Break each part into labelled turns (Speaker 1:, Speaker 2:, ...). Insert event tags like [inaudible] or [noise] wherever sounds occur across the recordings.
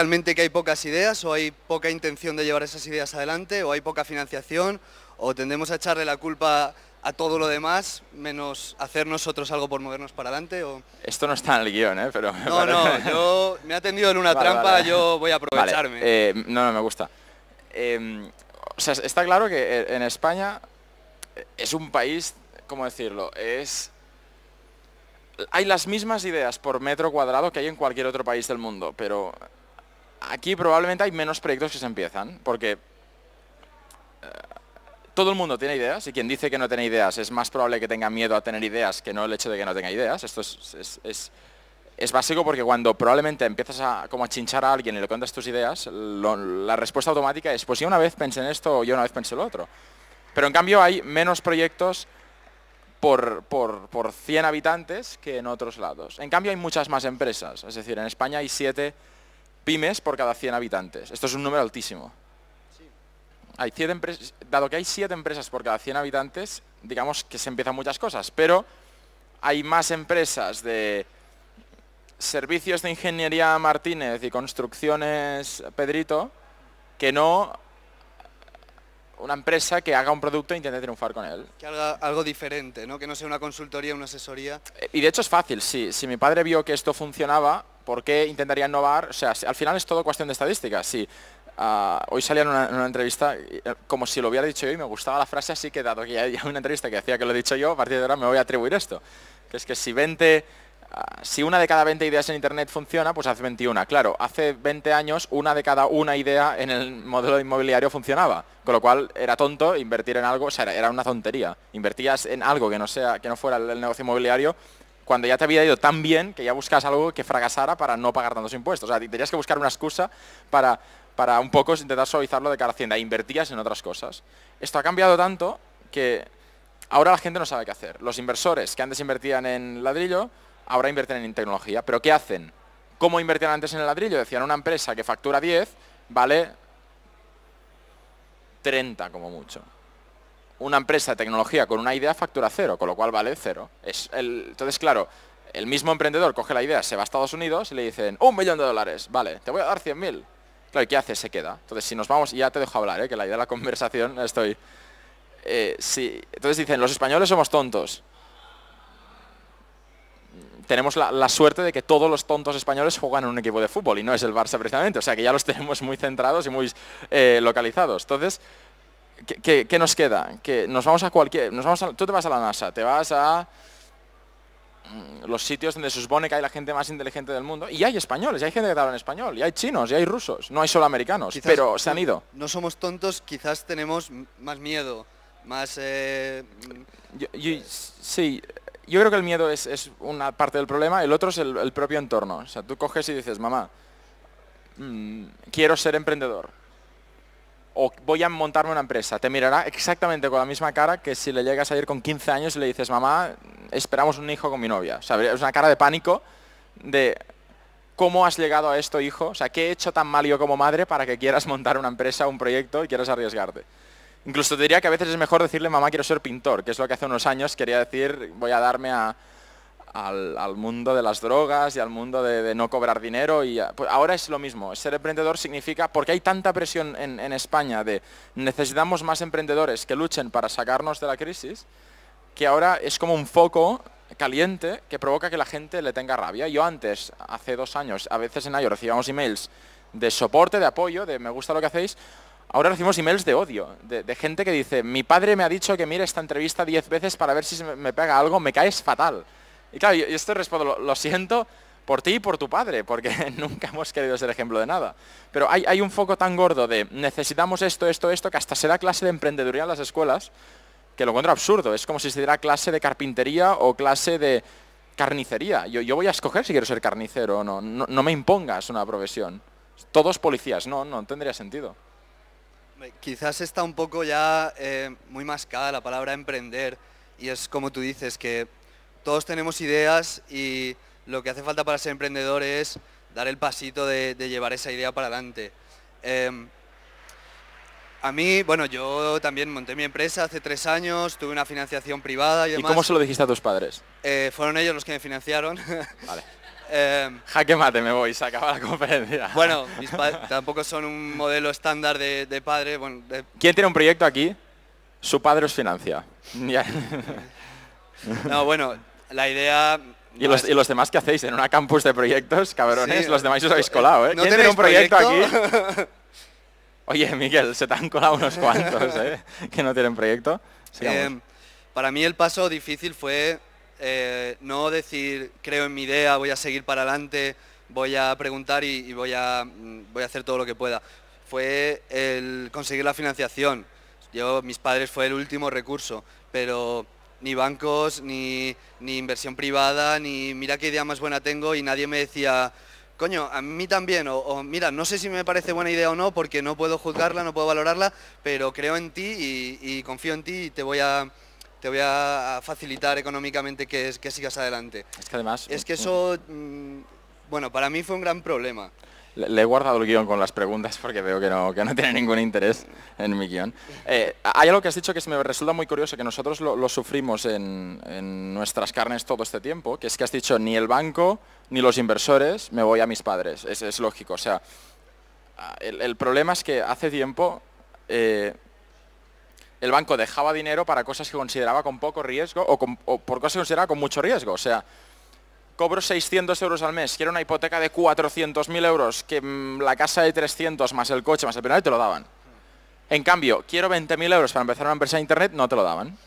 Speaker 1: Realmente que hay pocas ideas o hay poca intención de llevar esas ideas adelante o hay poca financiación o tendemos a echarle la culpa a todo lo demás, menos hacer nosotros algo por movernos para adelante? O...
Speaker 2: Esto no está en el guión, ¿eh? Pero no, no,
Speaker 1: yo me ha atendido en una trampa, yo voy a aprovecharme. Eh,
Speaker 2: no, no, me gusta. Em, o sea, está claro que eh, en España eh, es un país, ¿cómo decirlo? Es... Hay las mismas ideas por metro cuadrado que hay en cualquier otro país del mundo, pero aquí probablemente hay menos proyectos que se empiezan, porque eh, todo el mundo tiene ideas y quien dice que no tiene ideas es más probable que tenga miedo a tener ideas que no el hecho de que no tenga ideas. Esto es, básico porque cuando probablemente empiezas a, como a chinchar a alguien y le cuentas tus ideas, la respuesta automática es, pues yo una vez pensé en esto o yo una vez pensé en lo otro. Pero en cambio hay menos proyectos por, por 100 habitantes que en otros lados. En cambio hay muchas más empresas, es decir, en España hay 7 pymes por cada 100 habitantes. Esto es un número altísimo. Hay siete empresas, dado que hay 7 empresas por cada 100 habitantes, digamos que se empiezan muchas cosas, pero hay más empresas de servicios de ingeniería Martínez y construcciones Pedrito que no una empresa que haga un producto e intente triunfar con él.
Speaker 1: Que haga algo diferente, ¿no? Que no sea una consultoría, una asesoría.
Speaker 2: Eh, y de hecho es fácil, sí. Si mi padre vio que esto funcionaba, ¿Por qué intentaría innovar? O sea, al final es todo cuestión de estadísticas. Sí, ah, hoy salía en una, entrevista, eh, como si lo hubiera dicho yo y me gustaba la frase, así que dado que hay una entrevista que decía que lo he dicho yo, a partir de ahora me voy a atribuir esto. Que es que si 20, ah, si una de cada 20 ideas en Internet funciona, pues hace 21. Claro, hace 20 años una de cada una idea en el modelo inmobiliario funcionaba, con lo cual era tonto invertir en algo, o sea, era, una tontería. Invertías en algo que no, sea, que no fuera el negocio inmobiliario cuando ya te había ido tan bien que ya buscas algo que fracasara para no pagar tantos impuestos. O sea, tenías que buscar una excusa para, un poco intentar suavizarlo de cara a Hacienda. Invertías en otras cosas. Esto ha cambiado tanto que ahora la gente no sabe qué hacer. Los inversores que antes invertían en ladrillo, ahora invierten en tecnología. ¿Pero qué hacen? ¿Cómo invertían antes en el ladrillo? Decían una empresa que factura 10, vale 30 como mucho una empresa de tecnología con una idea factura cero, con lo cual vale cero. Es entonces, claro, el mismo emprendedor coge la idea, se va a Estados Unidos y le dicen, un millón de dólares, vale, te voy a dar 100.000. Claro, ¿y qué hace? Se queda. Entonces, si nos vamos, ya te dejo hablar, ¿eh? que la idea de la conversación [laughs] estoy... Eh, entonces dicen, los españoles somos tontos. Tenemos la, suerte de que todos los tontos españoles juegan en un equipo de fútbol y no es el Barça precisamente. O sea que ya los [laughs] tenemos muy centrados y muy eh, localizados. Entonces, ¿Qué, qué, nos queda? Que nos vamos a cualquier... Nos vamos a, tú te vas a la NASA, te vas a mm, los sitios donde se supone que hay la gente más inteligente del mundo. Y hay españoles, y hay gente que habla en español, y hay chinos, y hay rusos. No hay solo americanos, pero se han ido. No somos tontos, quizás tenemos más miedo, más... Eh, mm, sí, yo creo que el miedo es, una parte del problema, el otro es el, propio entorno. O sea, tú coges y dices, mamá, mm, quiero ser emprendedor o voy a montarme una empresa, te mirará exactamente con la misma cara que si le llegas a ir con 15 años y le dices, mamá, esperamos un hijo con mi novia. O sea, es una cara de pánico de cómo has llegado a esto, hijo. O sea, ¿qué he hecho tan mal yo como madre para que quieras montar una empresa, un proyecto y quieras arriesgarte? Incluso te diría que a veces es mejor decirle, mamá, quiero ser pintor, que es lo que hace unos años quería decir, voy a darme a, al, mundo de las drogas y al mundo de, no cobrar dinero. Y ah, pues ahora es lo mismo. Ser emprendedor significa, porque hay tanta presión en, España de necesitamos más emprendedores que luchen para sacarnos de la crisis, que ahora es como un foco caliente que provoca que la gente le tenga rabia. Yo antes, hace dos años, a veces en año recibíamos emails de soporte, de apoyo, de me gusta lo que hacéis, ahora recibimos emails de odio, de, gente que dice, mi padre me ha dicho que mire esta entrevista diez veces para ver si me pega algo, me caes fatal. Y claro, yo, esto respondo, lo, siento por ti y por tu padre, porque [laughs] nunca hemos querido ser ejemplo de nada. Pero hay, un foco tan gordo de necesitamos esto, esto, esto, que hasta será clase de emprendeduría en las escuelas, que lo encuentro absurdo. Es como si se diera clase de carpintería o clase de carnicería. Yo, yo voy a escoger si quiero ser carnicero o no. no. me impongas una profesión. Todos policías, no, no tendría sentido. Quizás está un poco ya
Speaker 1: eh, muy mascada la palabra emprender y es como tú dices que todos tenemos ideas y lo que hace falta para ser emprendedor es dar el pasito de, llevar esa idea para adelante. Em, a mí, bueno, yo también monté mi empresa hace tres años, tuve una financiación privada y demás. ¿Y cómo se lo dijiste a tus padres? Eh, fueron ellos los que me financiaron. [laughs] Vale. [laughs] Em, Jaque mate, me voy, se acaba la conferencia. [laughs] Bueno, mis tampoco son un modelo estándar de, padre. Bueno,
Speaker 2: ¿Quién tiene un proyecto aquí? Su padre os financia. no, bueno, la idea... ¿Y los, demás qué hacéis en una campus de proyectos, cabrones? los demás os habéis colado, ¿eh? ¿No ¿Quién un proyecto, aquí? Oye, Miguel, se te han colado unos [laughs] cuantos, ¿eh? Que no tienen proyecto. Em,
Speaker 1: para mí el paso difícil fue eh, no decir, creo en mi idea, voy a seguir para adelante, voy a preguntar y, voy, a, mm, voy a hacer todo lo que pueda. Fue el conseguir la financiación. Yo, mis padres fue el último recurso, pero ni bancos, ni, inversión privada, ni mira qué idea más buena tengo y nadie me decía, coño, a mí también, o, mira, no sé si me parece buena idea o no, porque no puedo juzgarla, no puedo valorarla, pero creo en ti y, confío en ti y te voy a, te voy a facilitar económicamente que, que sigas adelante. Es que además... Es que eh, eso, mm, bueno, para mí fue un gran problema.
Speaker 2: Le he guardado el guión con las preguntas porque veo que no, que no tiene ningún interés en mi guión. Eh, hay algo que has dicho que me resulta muy curioso, que nosotros lo, sufrimos en, nuestras carnes todo este tiempo, que es que has dicho ni el banco ni los inversores, me voy a mis padres. Es, lógico, o sea, el, problema es que hace tiempo eh, el banco dejaba dinero para cosas que consideraba con poco riesgo o, por cosas que consideraba con mucho riesgo. O sea, cobro 600 euros al mes, quiero una hipoteca de 400.000 euros, que mm, la casa de 300 más el coche más el penal te lo daban. En cambio, quiero 20.000 euros para empezar una empresa de internet, no te lo daban.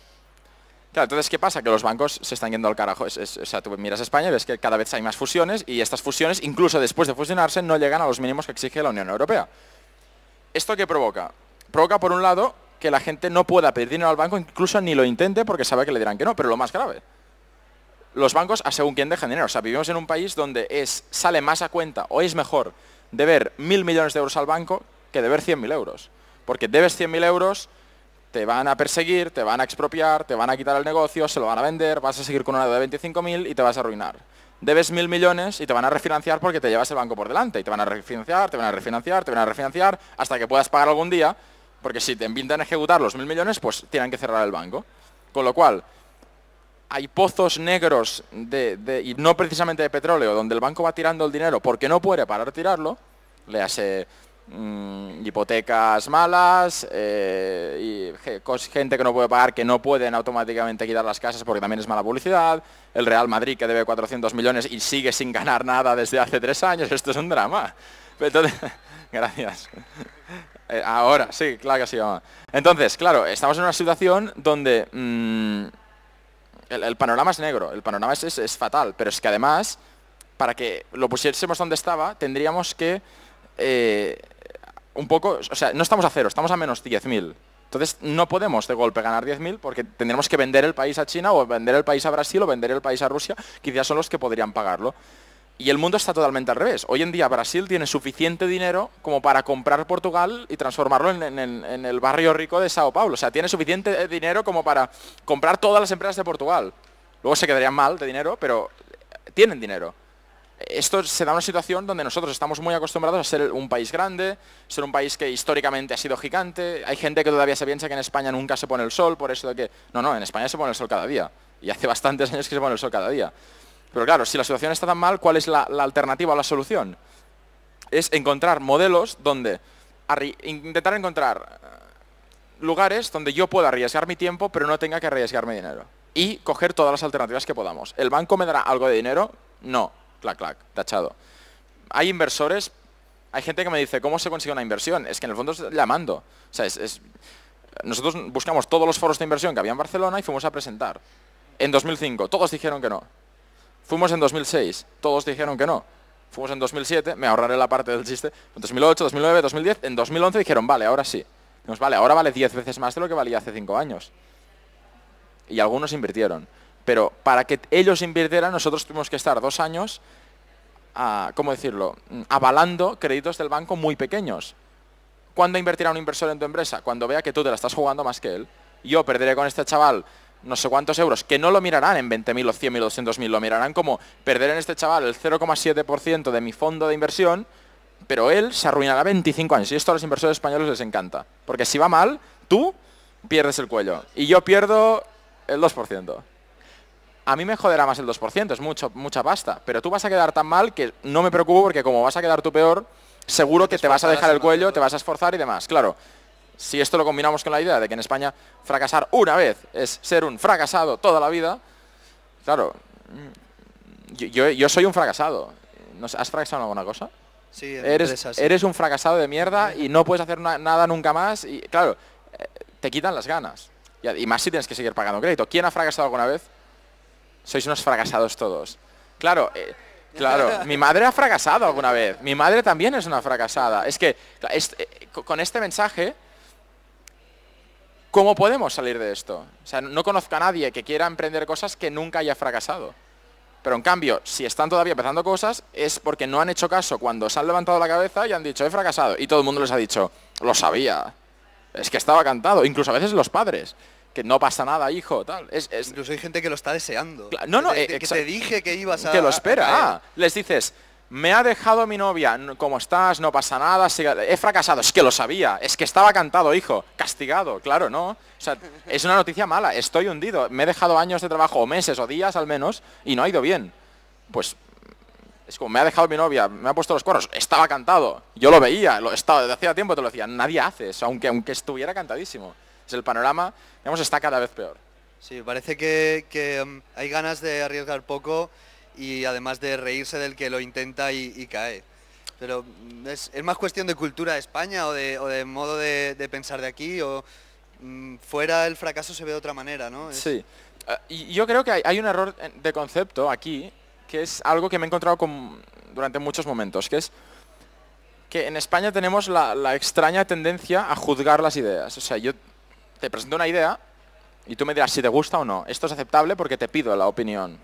Speaker 2: entonces, ¿qué pasa? Que los bancos se están yendo al carajo. o sea, tú miras España y ves que cada vez hay más fusiones y estas fusiones, incluso después de fusionarse, no llegan a los mínimos que exige la Unión Europea. ¿Esto qué provoca? Provoca, por un lado, que la gente no pueda pedir dinero al banco, incluso ni lo intente porque sabe que le dirán que no, pero lo más grave los bancos a según quién dejan dinero. O sea, vivimos en un país donde es, sale más a cuenta o es mejor deber mil millones de euros al banco que deber mil euros. Porque debes mil euros, te van a perseguir, te van a expropiar, te van a quitar el negocio, se lo van a vender, vas a seguir con una deuda de 25.000 y te vas a arruinar. Debes mil millones y te van a refinanciar porque te llevas el banco por delante. Y te van a refinanciar, te van a refinanciar, te van a refinanciar, hasta que puedas pagar algún día, porque si te invitan a ejecutar los mil millones, pues tienen que cerrar el banco. Con lo cual, hay pozos negros de, y no precisamente de petróleo, donde el banco va tirando el dinero porque no puede parar de tirarlo, le hace mm, hipotecas malas, eh, y gente que no puede pagar, que no pueden automáticamente quitar las casas porque también es mala publicidad, el Real Madrid que debe 400 millones y sigue sin ganar nada desde hace tres años, esto es un drama. [laughs] gracias. Eh, ahora, sí, claro que sí, Entonces, claro, estamos en una situación donde... Mm, el, panorama es negro, el panorama es, fatal, pero es que además, para que lo pusiésemos donde estaba, tendríamos que eh, un poco, o sea, no estamos a cero, estamos a menos 10.000. Entonces no podemos de golpe ganar 10.000 porque tendríamos que vender el país a China o vender el país a Brasil o vender el país a Rusia, quizás son los que podrían pagarlo. Y el mundo está totalmente al revés. Hoy en día Brasil tiene suficiente dinero como para comprar Portugal y transformarlo en, el barrio rico de Sao Paulo. O sea, tiene suficiente dinero como para comprar todas las empresas de Portugal. Luego se quedarían mal de dinero, pero eh, tienen dinero. Esto se da una situación donde nosotros estamos muy acostumbrados a ser un país grande, ser un país que históricamente ha sido gigante. Hay gente que todavía se piensa que en España nunca se pone el sol, por eso de que... No, no, en España se pone el sol cada día. Y hace [laughs] bastantes años que se pone el sol cada día. Pero claro, si la situación está tan mal, ¿cuál es la, alternativa o la solución? Es encontrar modelos donde intentar encontrar eh, lugares donde yo pueda arriesgar mi tiempo, pero no tenga que arriesgar mi dinero. Y coger todas las alternativas que podamos. ¿El banco me dará algo de dinero? No. Clac, clac, tachado. Hay inversores, hay gente que me dice, ¿cómo se consigue una inversión? Es que en el fondo es llamando. O sea, nosotros buscamos todos los foros de inversión que había en Barcelona y fuimos a presentar. En 2005, todos dijeron que no. Fuimos en 2006, todos dijeron que no. Fuimos en 2007, me ahorraré la parte del chiste. En 2008, 2009, 2010, en 2011 dijeron, vale, ahora sí. Dijimos, vale, ahora vale 10 veces más de lo que valía hace 5 años. Y algunos invirtieron. Pero para que ellos invirtieran, nosotros tuvimos que estar dos años, ¿cómo decirlo?, avalando créditos del banco muy pequeños. ¿Cuándo invertirá un inversor en tu empresa? Cuando vea que tú te la estás jugando más que él. Yo perderé con este chaval no sé cuántos euros, que no lo mirarán en 20.000 o 100.000 o 200.000, lo mirarán como perder en este chaval el 0,7% de mi fondo de inversión, pero él se arruinará 25 años. Y esto a los inversores españoles les encanta. Porque si va mal, tú pierdes el cuello. Y yo pierdo el 2%. A mí me joderá más el 2%, es mucho, mucha pasta. Pero tú vas a quedar tan mal que no me preocupo porque como vas a quedar tú peor, seguro que te vas a dejar el cuello, te vas a esforzar y demás. Claro si esto lo combinamos con la idea de que en España fracasar una vez es ser un fracasado toda la vida, claro, mm, yo, soy un fracasado. ¿Has fracasado en alguna cosa?
Speaker 1: Sí, eres, eres un
Speaker 2: fracasado de mierda y no puedes hacer nada nunca más y claro, eh, te quitan las ganas. Y, más si tienes que seguir pagando crédito. ¿Quién ha fracasado alguna vez? Sois unos fracasados todos. Claro, eh, Claro, [laughs] mi madre ha fracasado alguna vez. Mi madre también es una fracasada. Es que eh, con este mensaje ¿Cómo podemos salir de esto? O sea, no conozca a nadie que quiera emprender cosas que nunca haya fracasado. Pero en cambio, si están todavía empezando cosas, es porque no han hecho caso cuando se han levantado la cabeza y han dicho, he fracasado. Y todo el mundo les ha dicho, lo sabía. Es que estaba cantado. Incluso a veces los padres que no pasa nada, hijo, tal. Es, Incluso hay gente que lo está deseando. No, no, que eh, que dije
Speaker 1: que ibas a... Que lo espera. Ah,
Speaker 2: les dices, me ha dejado mi novia, ¿Cómo estás, no pasa nada, he fracasado, es que lo sabía, es que estaba cantado, hijo, castigado, claro, no. O sea, es una noticia mala, estoy hundido, me he dejado años de trabajo, o meses, o días al menos, y no ha ido bien. Pues es como, me ha dejado mi novia, me ha puesto los cuernos, estaba cantado, yo lo veía, lo estaba, desde hacía tiempo te lo decía, nadie hace eso, aunque, aunque estuviera cantadísimo. Es el panorama, digamos, está cada vez peor. Sí, parece que, mm, hay ganas de arriesgar poco
Speaker 1: y además de reírse del que lo intenta y, cae. Pero mm, es, más cuestión de cultura de España o de, modo de, pensar de aquí o mm, fuera el fracaso se ve de otra manera, ¿no? Sí.
Speaker 2: Ah, y yo creo que hay, un error de concepto aquí que es algo que me he encontrado con, durante muchos momentos, que es que en España tenemos la, la, extraña tendencia a juzgar las ideas. O sea, yo te presento una idea y tú me dirás si te gusta o no. Esto es aceptable porque te pido la opinión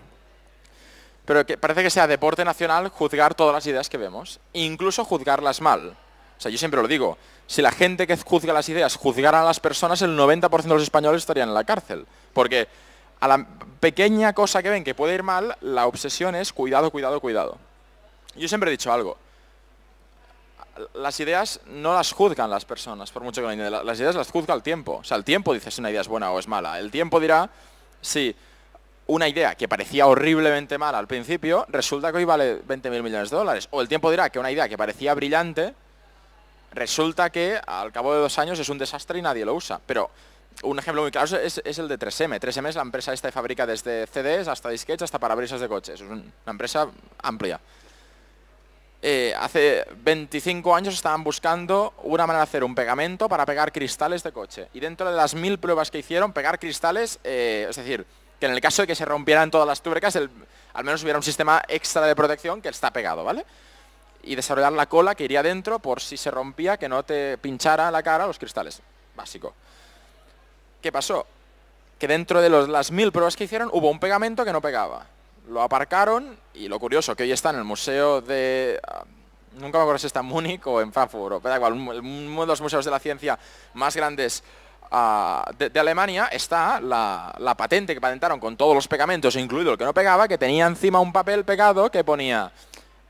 Speaker 2: pero parece que sea deporte nacional juzgar todas las ideas que vemos, incluso juzgarlas mal. O sea, yo siempre lo digo, si la gente que juzga las ideas juzgara a las personas, el 90% de los españoles estarían en la cárcel. Porque a la pequeña cosa que ven que puede ir mal, la obsesión es cuidado, cuidado, cuidado. Yo siempre he dicho algo, las ideas no las juzgan las personas, por mucho que lo Las ideas las juzga el tiempo. O sea, el tiempo dice si una idea es buena o es mala. El tiempo dirá sí una idea que parecía horriblemente mala al principio, resulta que hoy vale 20.000 millones de dólares. O el tiempo dirá que una idea que parecía brillante, resulta que al cabo de dos años es un desastre y nadie lo usa. Pero un ejemplo muy claro es, el de 3M. 3M es la empresa esta que fabrica desde CDs hasta disquetes hasta parabrisas de coches. Es una empresa amplia. Eh, hace 25 años estaban buscando una manera de hacer un pegamento para pegar cristales de coche. Y dentro de las mil pruebas que hicieron, pegar cristales, eh, es decir, que en el caso de que se rompieran todas las tubercas al menos hubiera un sistema extra de protección que está pegado, ¿vale? Y desarrollar la cola que iría dentro por si se rompía, que no te pinchara la cara los cristales. Básico. ¿Qué pasó? Que dentro de las mil pruebas que hicieron hubo un pegamento que no pegaba. Lo aparcaron y lo curioso, que hoy está en el museo de... Ah, nunca me acuerdo si está en Múnich o en Frankfurt, pero da igual, uno de los museos de la ciencia más grandes de, Alemania está la, patente que patentaron con todos los pegamentos, incluido el que no pegaba, que tenía encima un papel pegado que ponía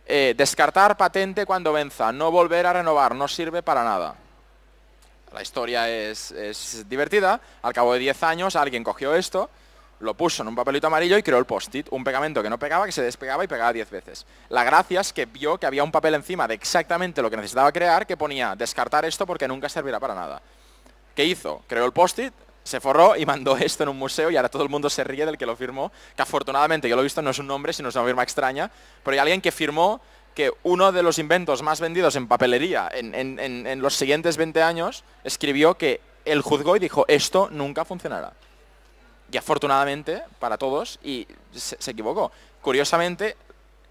Speaker 2: eh, descartar patente cuando venza, no volver a renovar, no sirve para nada. La historia es, es divertida. Al cabo de 10 años alguien cogió esto, lo puso en un papelito amarillo y creó el post-it, un pegamento que no pegaba, que se despegaba y pegaba 10 veces. La gracia es que vio que había un papel encima de exactamente lo que necesitaba crear, que ponía descartar esto porque nunca servirá para nada. ¿Qué hizo? Creó el post-it, se forró y mandó [laughs] esto en un museo y ahora todo el mundo se ríe del que lo firmó, que afortunadamente yo lo he visto, no es un nombre, sino es una firma extraña, pero hay alguien que firmó que uno de los inventos más vendidos en papelería en, los siguientes 20 años escribió que él juzgó y dijo, esto nunca funcionará. Y afortunadamente para todos, y se, se equivocó. Curiosamente,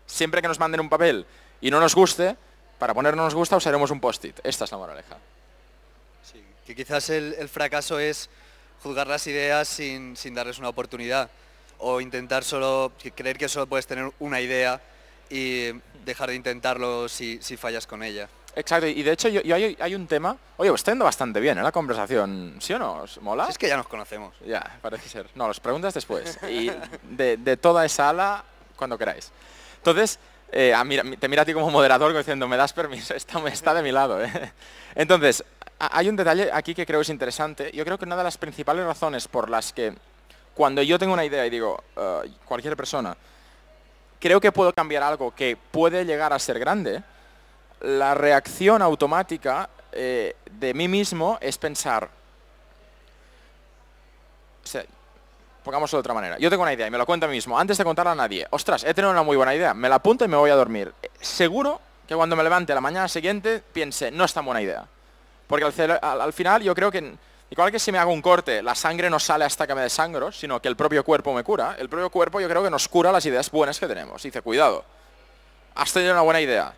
Speaker 2: siempre que nos manden un papel y no nos guste, para poner no nos gusta usaremos un post-it. Esta es la moraleja
Speaker 1: que quizás el, fracaso es juzgar las ideas sin, sin, darles una oportunidad o intentar solo, creer que solo puedes tener una idea y dejar de intentarlo si, fallas con ella.
Speaker 2: Exacto, y de hecho yo, hay, un tema... Oye, pues está bastante bien en ¿eh? la conversación, ¿sí o no? mola? es que ya nos conocemos. Ya, parece ser. No, los preguntas después. Y de, toda esa ala, cuando queráis. Entonces, eh, ah, te mira a ti como moderador diciendo, me das permiso, está, está de mi lado. ¿eh? Entonces, Ah, hay un detalle aquí que creo es interesante. Yo creo que una de las principales razones por las que cuando yo tengo una idea y digo, eh, cualquier persona, creo que puedo cambiar algo que puede llegar a ser grande, la reacción automática eh, de mí mismo es pensar, pongámoslo de otra manera, yo tengo una idea y me la cuento a mí mismo, antes de contarla a nadie, ostras, he tenido una muy buena idea, me la apunto y me voy a dormir. Eh, seguro que cuando me levante la mañana siguiente piense, no es tan buena idea. Porque al, final yo creo que, igual que si me hago un corte, la sangre no sale hasta que me desangro, sino que el propio cuerpo me cura. El propio cuerpo yo creo que nos cura las ideas buenas que tenemos. Dice, cuidado, has tenido una buena idea.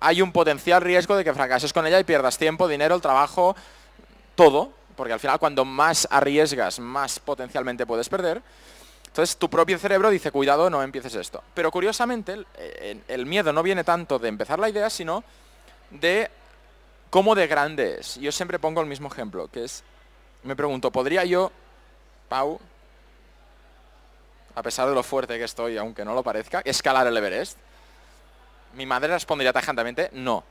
Speaker 2: Hay un potencial riesgo de que fracases con ella y pierdas tiempo, dinero, el trabajo, todo. Porque al final cuando más arriesgas, más potencialmente puedes perder. Entonces tu propio cerebro dice, cuidado, no empieces esto. Pero curiosamente el, eh, miedo no viene tanto de empezar la idea, sino de ¿Cómo de grande es? Yo siempre pongo el mismo ejemplo, que es, me pregunto, ¿podría yo, Pau, a pesar de lo fuerte que estoy, aunque no lo parezca, escalar el Everest? Mi madre respondería tajantemente, no.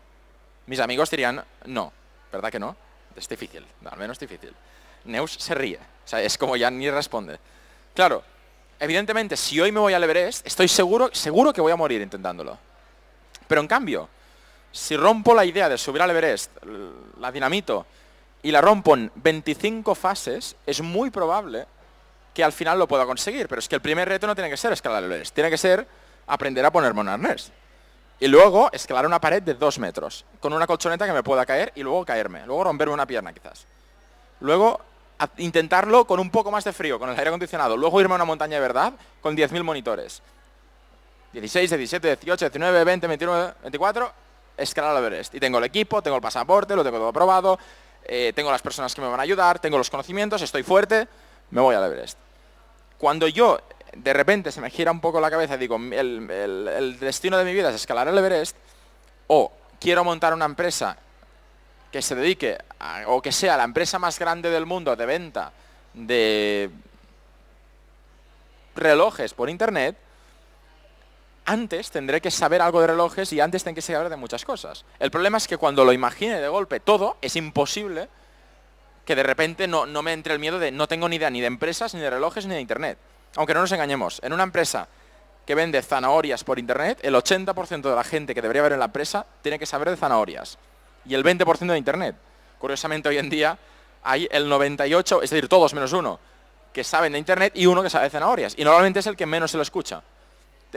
Speaker 2: Mis amigos dirían, no. ¿Verdad que no? Es difícil, al menos difícil. Neus se ríe, o sea, es como ya ni responde. Claro, evidentemente, si hoy me voy al Everest, estoy seguro, seguro que voy a morir intentándolo. Pero en cambio, si rompo la idea de subir al Everest, la dinamito, y la rompo en 25 fases, es muy probable que al final lo pueda conseguir. Pero es que el primer reto no tiene que ser escalar el Everest, tiene que ser aprender a ponerme un arnés. Y luego escalar una pared de dos metros, con una colchoneta que me pueda caer y luego caerme. Luego romperme una pierna quizás. Luego intentarlo con un poco más de frío, con el aire acondicionado. Luego irme a una montaña de verdad con 10.000 monitores. 16, 17, 18, 19, 20, 21, 24 escalar al Everest. Y tengo el equipo, tengo el pasaporte, lo tengo todo aprobado, eh, tengo las personas que me van a ayudar, tengo los conocimientos, estoy fuerte, me voy al Everest. Cuando yo de repente se me gira un poco la cabeza y digo, el, destino de mi vida es escalar el Everest, o quiero montar una empresa que se dedique o que sea la empresa más grande del mundo de venta de relojes por internet, antes tendré que saber algo de relojes y antes tendré que saber de muchas cosas. El problema es que cuando lo imagine de golpe todo, es imposible que de repente no, no me entre el miedo de no tengo ni idea ni de empresas, ni de relojes, ni de internet. Aunque no nos engañemos, en una empresa que vende zanahorias por internet, el 80% de la gente que debería ver en la empresa tiene que saber de zanahorias. Y el 20% de internet. Curiosamente hoy en día hay el 98, es decir, todos menos uno, que saben de internet y uno que sabe de zanahorias. Y normalmente es el que menos se lo escucha.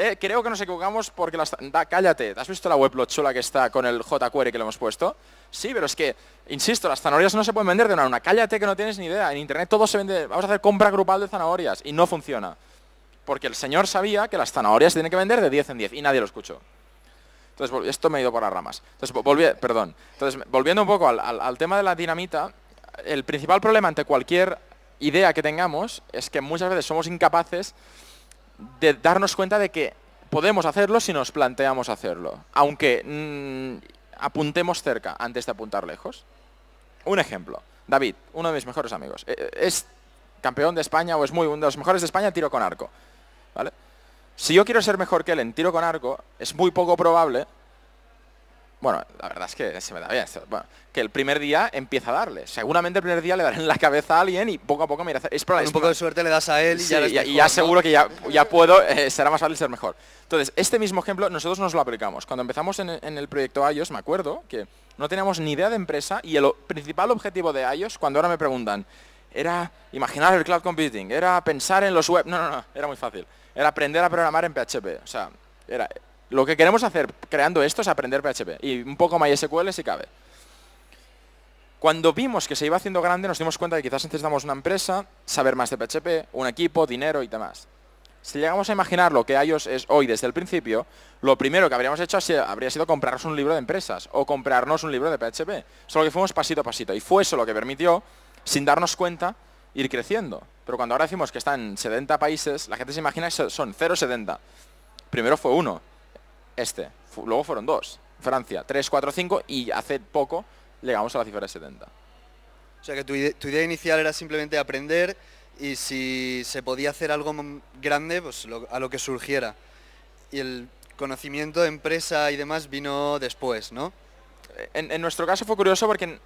Speaker 2: Eh, creo que nos equivocamos porque las... cállate, ¿has visto la lo chula que está con el jQuery que le hemos puesto? Sí, pero es que, insisto, las zanahorias no se pueden vender de una a una. Cállate que no tienes ni idea. En internet todo se vende... Vamos a hacer compra grupal de zanahorias y no funciona. Porque el señor sabía que las zanahorias se tienen que vender de 10 en 10 y nadie lo escuchó. Entonces, esto me ha ido por las ramas. Entonces, perdón. Entonces, volviendo un poco al tema de la dinamita, el principal problema ante cualquier idea que tengamos es que muchas veces somos incapaces de darnos cuenta de que podemos hacerlo si nos planteamos hacerlo, aunque mm, apuntemos cerca antes de apuntar lejos. Un ejemplo, David, uno de mis mejores amigos, eh, eh, es campeón de España o es muy uno de los mejores de España tiro con arco. ¿vale? Si yo quiero ser mejor que él en tiro con arco, es muy poco probable bueno, la verdad es que se me da que el primer día empieza a darle. Seguramente el primer día le daré en la cabeza a alguien y poco a poco mira irá a hacer. Es un poco de suerte le das a él y ya, seguro que ya, ya puedo, eh, será más fácil ser mejor. Entonces, este mismo ejemplo nosotros nos lo aplicamos. Cuando empezamos en, en el proyecto iOS, me acuerdo que no teníamos ni idea de empresa y el principal objetivo de iOS, cuando ahora me preguntan, era imaginar el cloud computing, era pensar en los web. No, no, no, era muy fácil. Era aprender a programar en PHP. O sea, era lo que queremos hacer creando esto es aprender PHP y un poco MySQL si cabe. Cuando vimos que se iba haciendo grande, nos dimos cuenta de que quizás necesitamos una empresa, saber más de PHP, un equipo, dinero y demás. Si llegamos a imaginar lo que iOS es hoy desde el principio, lo primero que habríamos hecho habría sido comprarnos un libro de empresas o comprarnos un libro de PHP. Solo que fuimos pasito a pasito. Y fue eso lo que permitió, sin darnos cuenta, ir creciendo. Pero cuando ahora decimos que está en 70 países, la gente se imagina que son 0,70. Primero fue uno, este. Luego fueron dos. Francia, 3, 4, 5 y hace poco llegamos a la cifra de 70. O sea que tu, idea inicial era simplemente aprender
Speaker 1: y si se podía hacer algo grande, pues a lo que surgiera. Y el conocimiento de empresa y demás vino después, ¿no? en nuestro caso fue
Speaker 2: curioso porque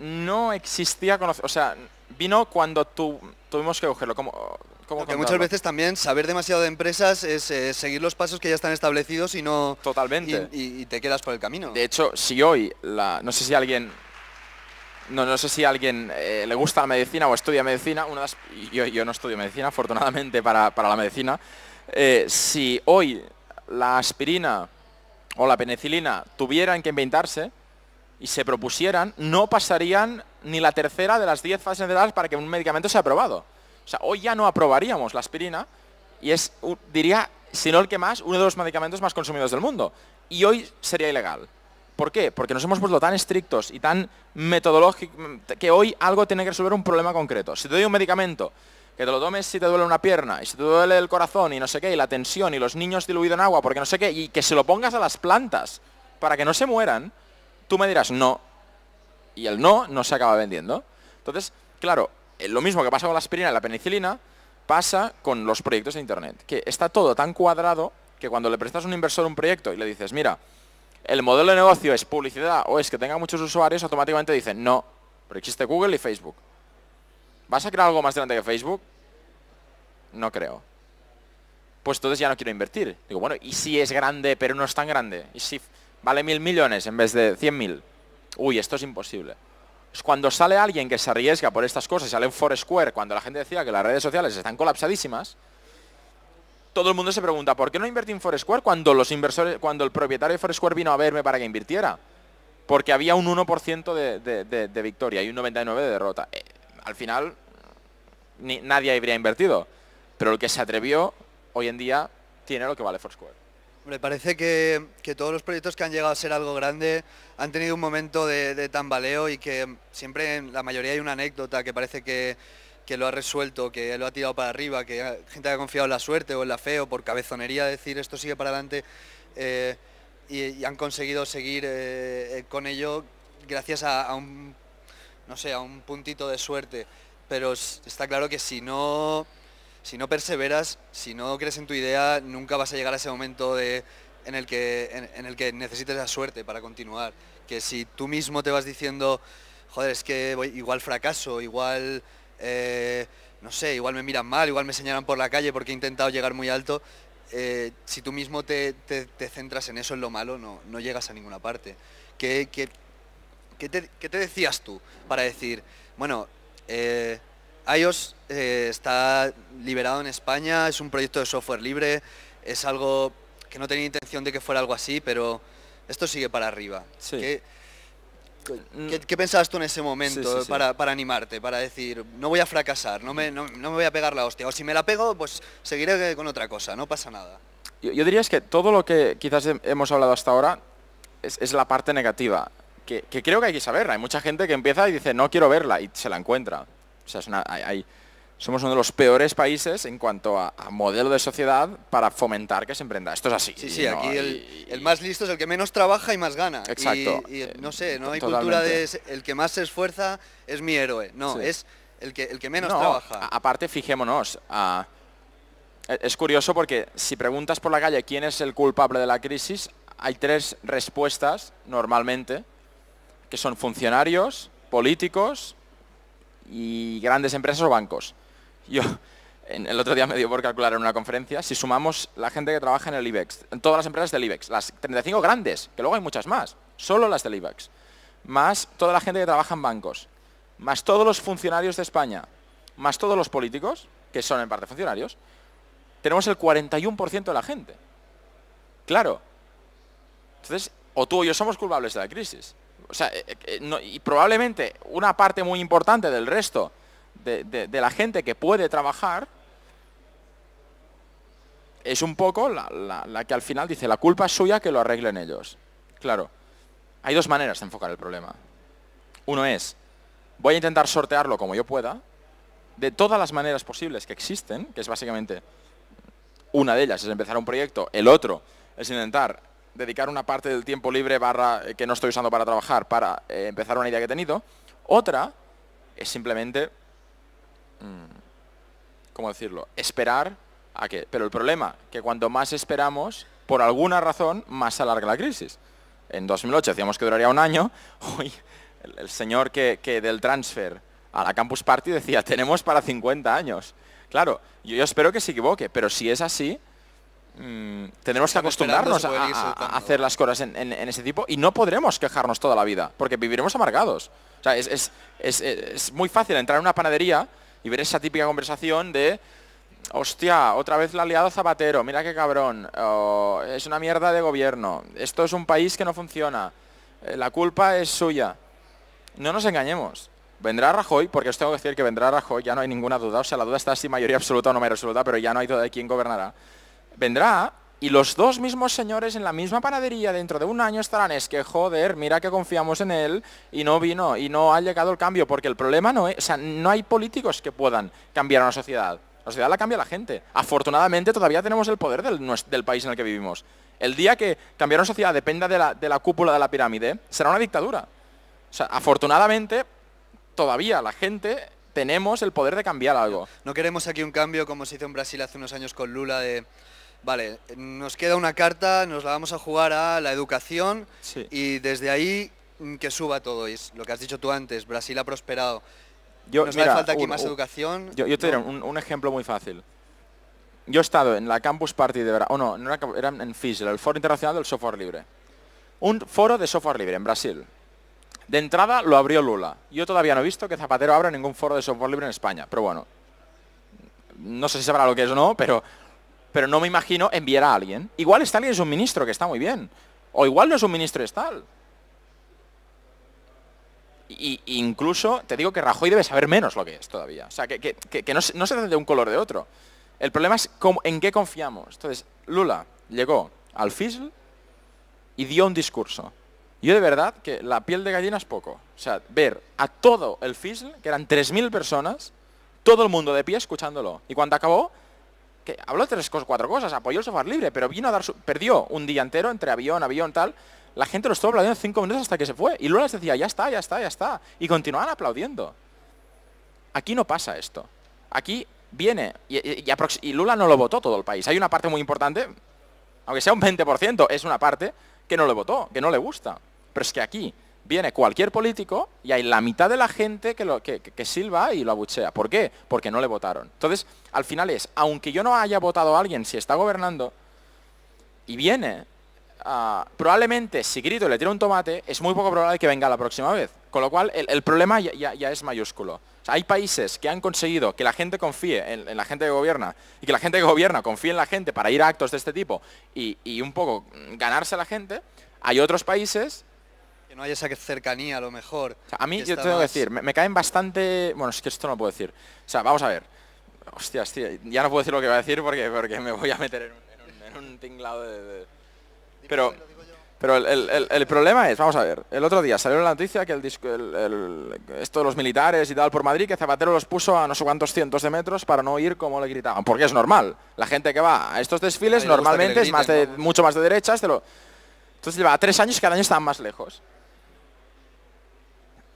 Speaker 2: no existía O sea, vino cuando tuvimos que cogerlo. Como, que muchas veces también saber demasiado de empresas es eh, seguir los pasos que ya están establecidos y no... Totalmente. Y, te quedas por el camino. De hecho, si hoy, la, no sé si alguien... No, no sé si alguien eh, le gusta la medicina o estudia medicina. Una yo, yo, no estudio medicina, afortunadamente para, para la medicina. Eh, si hoy la aspirina o la penicilina tuvieran que inventarse, y se propusieran, no pasarían ni la tercera de las diez fases necesarias para que un medicamento sea aprobado. O sea, hoy ya no aprobaríamos la aspirina y es, diría, si no el que más, uno de los medicamentos más consumidos del mundo. Y hoy sería ilegal. ¿Por qué? Porque nos hemos vuelto tan estrictos y tan metodológicos que hoy algo tiene que resolver un problema concreto. Si te doy un medicamento que te lo tomes si te duele una pierna, y si te duele el corazón, y no sé qué, y la tensión, y los niños diluidos en agua, porque no sé qué, y que se lo pongas a las plantas para que no se mueran, tú me dirás no, y el no no se acaba vendiendo. Entonces, claro, eh, lo mismo que pasa con la aspirina y la penicilina, pasa con los proyectos de Internet, que está todo tan cuadrado que cuando le prestas a un inversor un proyecto y le dices, mira, el modelo de negocio es publicidad o es que tenga muchos usuarios, automáticamente dicen, no, pero existe Google y Facebook. ¿Vas a crear algo más grande que Facebook? No creo. Pues entonces ya no quiero invertir. Digo, bueno, ¿y si es grande pero no es tan grande? ¿Y si Vale mil millones en vez de cien mil. Uy, esto es imposible. Es cuando sale alguien que se arriesga por estas cosas, sale en Foursquare, cuando la gente decía que las redes sociales están colapsadísimas, todo el mundo se pregunta, ¿por qué no invertí en Foursquare cuando, los inversores, cuando el propietario de Foursquare vino a verme para que invirtiera? Porque había un 1% de, victoria y un 99% de derrota. Eh, al final, nadie habría invertido. Pero el que se atrevió, hoy en día, tiene lo que vale Foursquare.
Speaker 1: Me parece que, todos los proyectos que han llegado a ser algo grande han tenido un momento de, tambaleo y que siempre en la mayoría hay una anécdota que parece que, lo ha resuelto, que lo ha tirado para arriba, que gente ha confiado en la suerte o en la fe o por cabezonería decir esto sigue para adelante eh, y, han conseguido seguir eh, eh, con ello gracias un, no a un puntito de suerte. Pero está claro que si no si no perseveras, si no crees en tu idea, nunca vas a llegar a ese momento de, en, el que, en, el que necesites la suerte para continuar. Que si tú mismo te vas diciendo, joder, es que igual fracaso, igual, eh, no sé, igual me miran mal, igual me señalan por la calle porque he intentado llegar muy alto, eh, si tú mismo te, centras en eso, en lo malo, no, no llegas a ninguna parte. ¿Qué, qué, te, decías tú para decir, bueno, eh, eh, está liberado en España, es un proyecto de software libre, es algo que no tenía intención de que fuera algo así, pero esto sigue para arriba. Mm. ¿Qué, pensabas tú en ese momento Para, animarte, para decir, no voy a fracasar, no me, no, me, voy a pegar la hostia, o si me la pego, pues seguiré con otra cosa, no pasa nada?
Speaker 2: Yo, diría es que todo lo que quizás hemos hablado hasta ahora es, la parte negativa, que, creo que hay que saberla. Hay mucha gente que empieza y dice, no quiero verla, y se la encuentra. O sea, hay somos uno de los peores países en cuanto a, modelo de sociedad para fomentar que se emprenda. Esto es así. Sí, sí, aquí
Speaker 1: el, más listo es el que menos trabaja y más gana. Exacto. Y, eh, no sé, no hay cultura de el que más se esfuerza es mi héroe. No, es el que, el que menos trabaja.
Speaker 2: Aparte, fijémonos, e, es curioso porque si preguntas por la calle quién es el culpable de la crisis, hay tres respuestas normalmente, que son funcionarios, políticos y grandes empresas o bancos. Yo, el otro día me dio por calcular en una conferencia, si sumamos la gente que trabaja en el IBEX, en todas las empresas del IBEX, las 35 grandes, que luego hay muchas más, solo las del IBEX, más toda la gente que trabaja en bancos, más todos los funcionarios de España, más todos los políticos, que son en parte funcionarios, tenemos el 41% de la gente. Claro. Entonces, o tú o yo somos culpables de la crisis. O sea, eh, eh, y probablemente una parte muy importante del resto de, la gente que puede trabajar es un poco la, que al final dice, la culpa es suya que lo arreglen ellos. Claro, hay dos maneras de enfocar el problema. Uno es, voy a intentar sortearlo como yo pueda, de todas las maneras posibles que existen, que es básicamente una de ellas es empezar un proyecto, el otro es intentar dedicar una parte del tiempo libre barra eh, que no estoy usando para trabajar para eh, empezar una idea que he tenido. Otra es simplemente Mm. ¿cómo decirlo? Esperar a que... Pero el problema, que cuanto más esperamos, por alguna razón, más se alarga la crisis. En 2008 decíamos que duraría un año, hoy [laughs] el, señor que, del transfer a la Campus Party decía, tenemos para 50 años. Claro, yo, espero que se equivoque, pero si es así, tenemos mm, tendremos que acostumbrarnos a, hacer las cosas en, ese tipo y no podremos quejarnos toda la vida, porque viviremos amargados. O sea, es muy fácil entrar en una panadería y ver esa típica conversación de hostia, otra vez la ha Zapatero, mira qué cabrón, es una mierda de gobierno, esto es un país que no funciona, eh, la culpa es suya. No nos engañemos. Vendrá Rajoy, porque os tengo que decir que vendrá Rajoy, ya no hay ninguna duda, o sea, la duda está si mayoría absoluta o no mayoría absoluta, pero ya no hay duda de quién gobernará. Vendrá y los dos mismos señores en la misma panadería dentro de un año estarán, es que joder, mira que confiamos en él y no vino y no ha llegado el cambio, porque el problema no es, o sea, no hay políticos que puedan cambiar una sociedad. La sociedad la cambia la gente. Afortunadamente todavía tenemos el poder del, país en el que vivimos. El día que cambiar una sociedad dependa de la, de la cúpula de la pirámide, será una dictadura. O sea, afortunadamente todavía la gente tenemos el poder de cambiar algo.
Speaker 1: No queremos aquí un cambio como se hizo en Brasil hace unos años con Lula de Vale, nos queda una carta, nos la vamos a jugar a la educación y desde ahí mm, que suba todo. Y lo que has dicho tú antes, Brasil ha prosperado.
Speaker 2: nos hace falta aquí más educación. Yo, yo te un, ejemplo muy fácil. Yo he estado en la Campus Party de verdad, o no, no era en FISL, el Foro Internacional del Software Libre. Un foro de software libre en Brasil. De entrada lo abrió Lula. Yo todavía no he visto que Zapatero abra ningún foro de software libre en España, pero bueno. No sé si sabrá lo que es o no, pero pero no me imagino enviar a alguien. Igual está alguien es un ministro, que está muy bien. O igual no es un ministro tal. Y, incluso te digo que Rajoy debe saber menos lo que es todavía. O sea, que, no, se trata de un color de otro. El problema es en qué confiamos. Entonces, Lula llegó al FISL y dio un discurso. Yo de verdad que la piel de gallina es poco. O sea, ver a todo el FISL, que eran 3.000 personas, todo el mundo de pie escuchándolo. Y cuando acabó, que habló tres cosas, cuatro cosas, apoyó el software libre, pero vino a dar su, perdió un día entero entre avión, avión, tal. La gente lo estuvo aplaudiendo cinco minutos hasta que se fue. Y Lula les decía, ya está, ya está, ya está. Y continuaban aplaudiendo. Aquí no pasa esto. Aquí viene, y, Lula no lo votó todo el país. Hay una parte muy importante, aunque sea un 20%, es una parte que no lo votó, que no le gusta. Pero es que aquí viene cualquier político y hay la mitad de la gente que, lo, que, silba y lo abuchea. ¿Por qué? Porque no le votaron. Entonces, al final es, aunque yo no haya votado a alguien, si está gobernando y viene, ah, probablemente si grito y le tiro un tomate, es muy poco probable que venga la próxima vez. Con lo cual, el, problema ya, es mayúsculo. hay países que han conseguido que la gente confíe en, la gente que gobierna y que la gente que gobierna confíe en la gente para ir a actos de este tipo y, y un poco ganarse a la gente. Hay otros países no hay esa cercanía a lo mejor. a mí yo tengo que decir, me, caen bastante... Bueno, es que esto no puedo decir. O sea, vamos a ver. Hostia, hostia, ya no puedo decir lo que voy a decir porque, porque me voy a meter en un, tinglado de... Pero... Pero el, problema es, vamos a ver, el otro día salió la noticia que el, disco, esto de los militares y tal por Madrid, que Zapatero los puso a no sé cuántos cientos de metros para no oír como le gritaban, porque es normal. La gente que va a estos desfiles normalmente es más de, mucho más de derechas, lo... entonces lleva tres años y cada año están más lejos.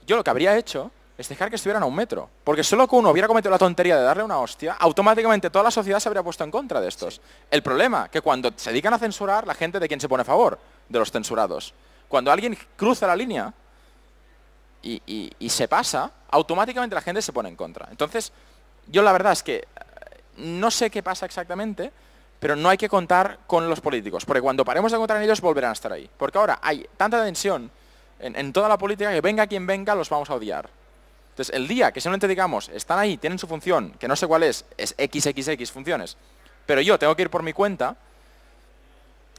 Speaker 2: Yo lo que habría hecho es dejar que estuvieran a un metro. Porque solo que uno hubiera cometido la tontería de darle una hostia, automáticamente toda la sociedad se habría puesto en contra de estos. El problema, que cuando se dedican a censurar, la gente de quién se pone a favor, de los censurados. Cuando alguien cruza la línea y, se pasa, automáticamente la gente se pone en contra. Entonces, yo la verdad es que eh, no sé qué pasa exactamente, pero no hay que contar con los políticos, porque cuando paremos de encontrar en ellos volverán a estar ahí. Porque ahora hay tanta tensión en, toda la política, que venga quien venga, los vamos a odiar. Entonces, el día que simplemente digamos, están ahí, tienen su función, que no sé cuál es, es XXX funciones, pero yo tengo que ir por mi cuenta,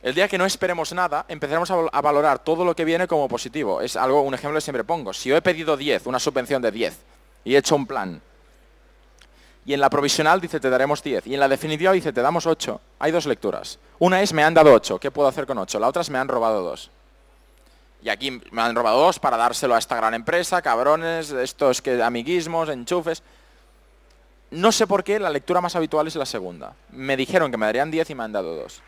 Speaker 2: el día que no esperemos nada, empezaremos a, a, valorar todo lo que viene como positivo. Es algo, un ejemplo que siempre pongo. Si yo he pedido 10, una subvención de 10, y he hecho un plan, y en la provisional dice te daremos 10, y en la definitiva dice te damos 8, hay dos lecturas. Una es me han dado 8, ¿qué puedo hacer con 8? La otra es me han robado 2. Y aquí me han robado dos para dárselo a esta gran empresa, cabrones, estos que amiguismos, enchufes. No sé por qué la lectura más habitual es la segunda. Me dijeron que me darían diez y me han dado dos.